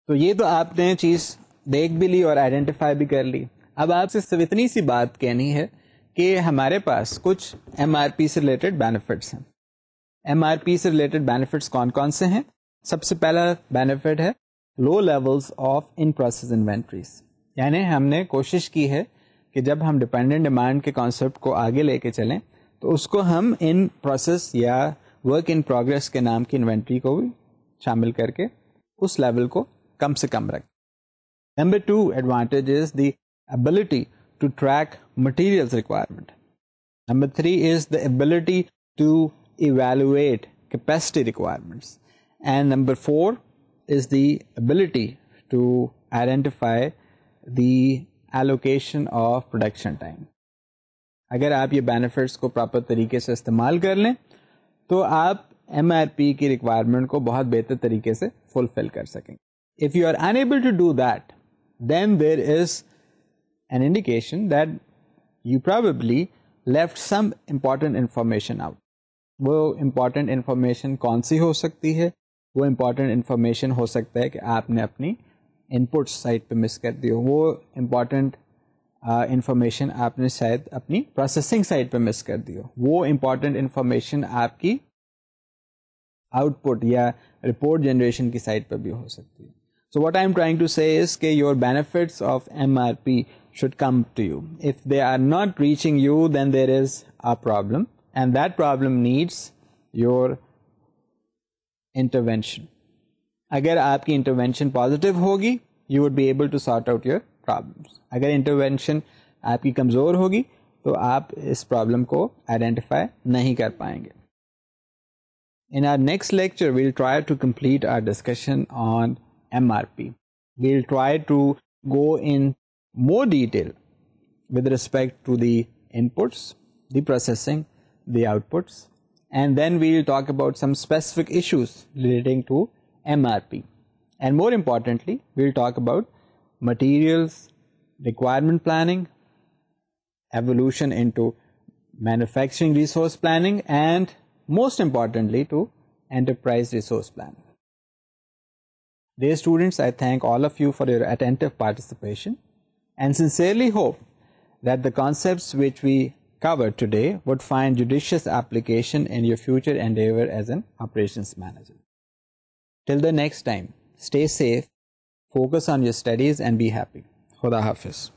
तो ये तो आपने चीज़ देख भी ली और आइडेंटिफाई भी कर ली अब आपसे सिर्फ इतनी सी बात कहनी है कि हमारे पास कुछ एम से रिलेटेड बेनिफिट्स हैं एम से रिलेटेड बेनिफिट्स कौन कौन से हैं सबसे पहला बेनिफिट है low levels of in process inventories यानी हमने कोशिश की है कि जब हम डिपेंडेंट डिमांड के कॉन्सेप्ट को आगे लेके चलें तो उसको हम इन प्रोसेस या वर्क इन प्रोग्रेस के नाम की इन्वेंट्री को भी शामिल करके उस लेवल को कम से कम रखें number two advantage is the ability to track materials requirement. Number three is the ability to evaluate capacity requirements. And number four is the ability to identify the allocation of production time अगर आप ये benefits को proper तरीके से इस्तेमाल कर लें तो आप एम की रिक्वायरमेंट को बहुत बेहतर तरीके से फुलफिल कर सकेंगे if you are unable to do that then there is an indication that you probably left some important information out वो इम्पॉर्टेंट इन्फॉर्मेशन कौन सी हो सकती है वो इम्पॉर्टेंट इन्फॉर्मेशन हो सकता है कि आपने अपनी इनपुट साइट पे मिस कर दी हो वो इम्पॉर्टेंट इंफॉर्मेशन uh, आपने शायद अपनी प्रोसेसिंग साइट पे मिस कर दी हो वो इम्पॉर्टेंट इंफॉर्मेशन आपकी आउटपुट या रिपोर्ट जनरेशन की साइट पर भी हो सकती है so what I am trying to say your benefits of M R P should come to you if they are not reaching you then there is a problem, and that problem needs your intervention अगर आपकी intervention positive होगी you would be able to sort out your problems अगर intervention आपकी कमज़ोर होगी तो आप इस प्रॉब्लम को आइडेंटिफाई नहीं कर पाएंगे In our next lecture, we'll try to complete our discussion on MRP. We'll try to go in more detail with respect to the inputs, the processing, the outputs, and then we'll talk about some specific issues relating to MRP. And more importantly, we'll talk about materials, requirement planning, evolution into manufacturing resource planning, and most importantly, to enterprise resource planning. Dear students, I thank all of you for your attentive participation and sincerely hope that the concepts which we covered today would find judicious application in your future endeavor as an operations manager. Till the next time, stay safe, focus on your studies and be happy. Khuda Hafiz.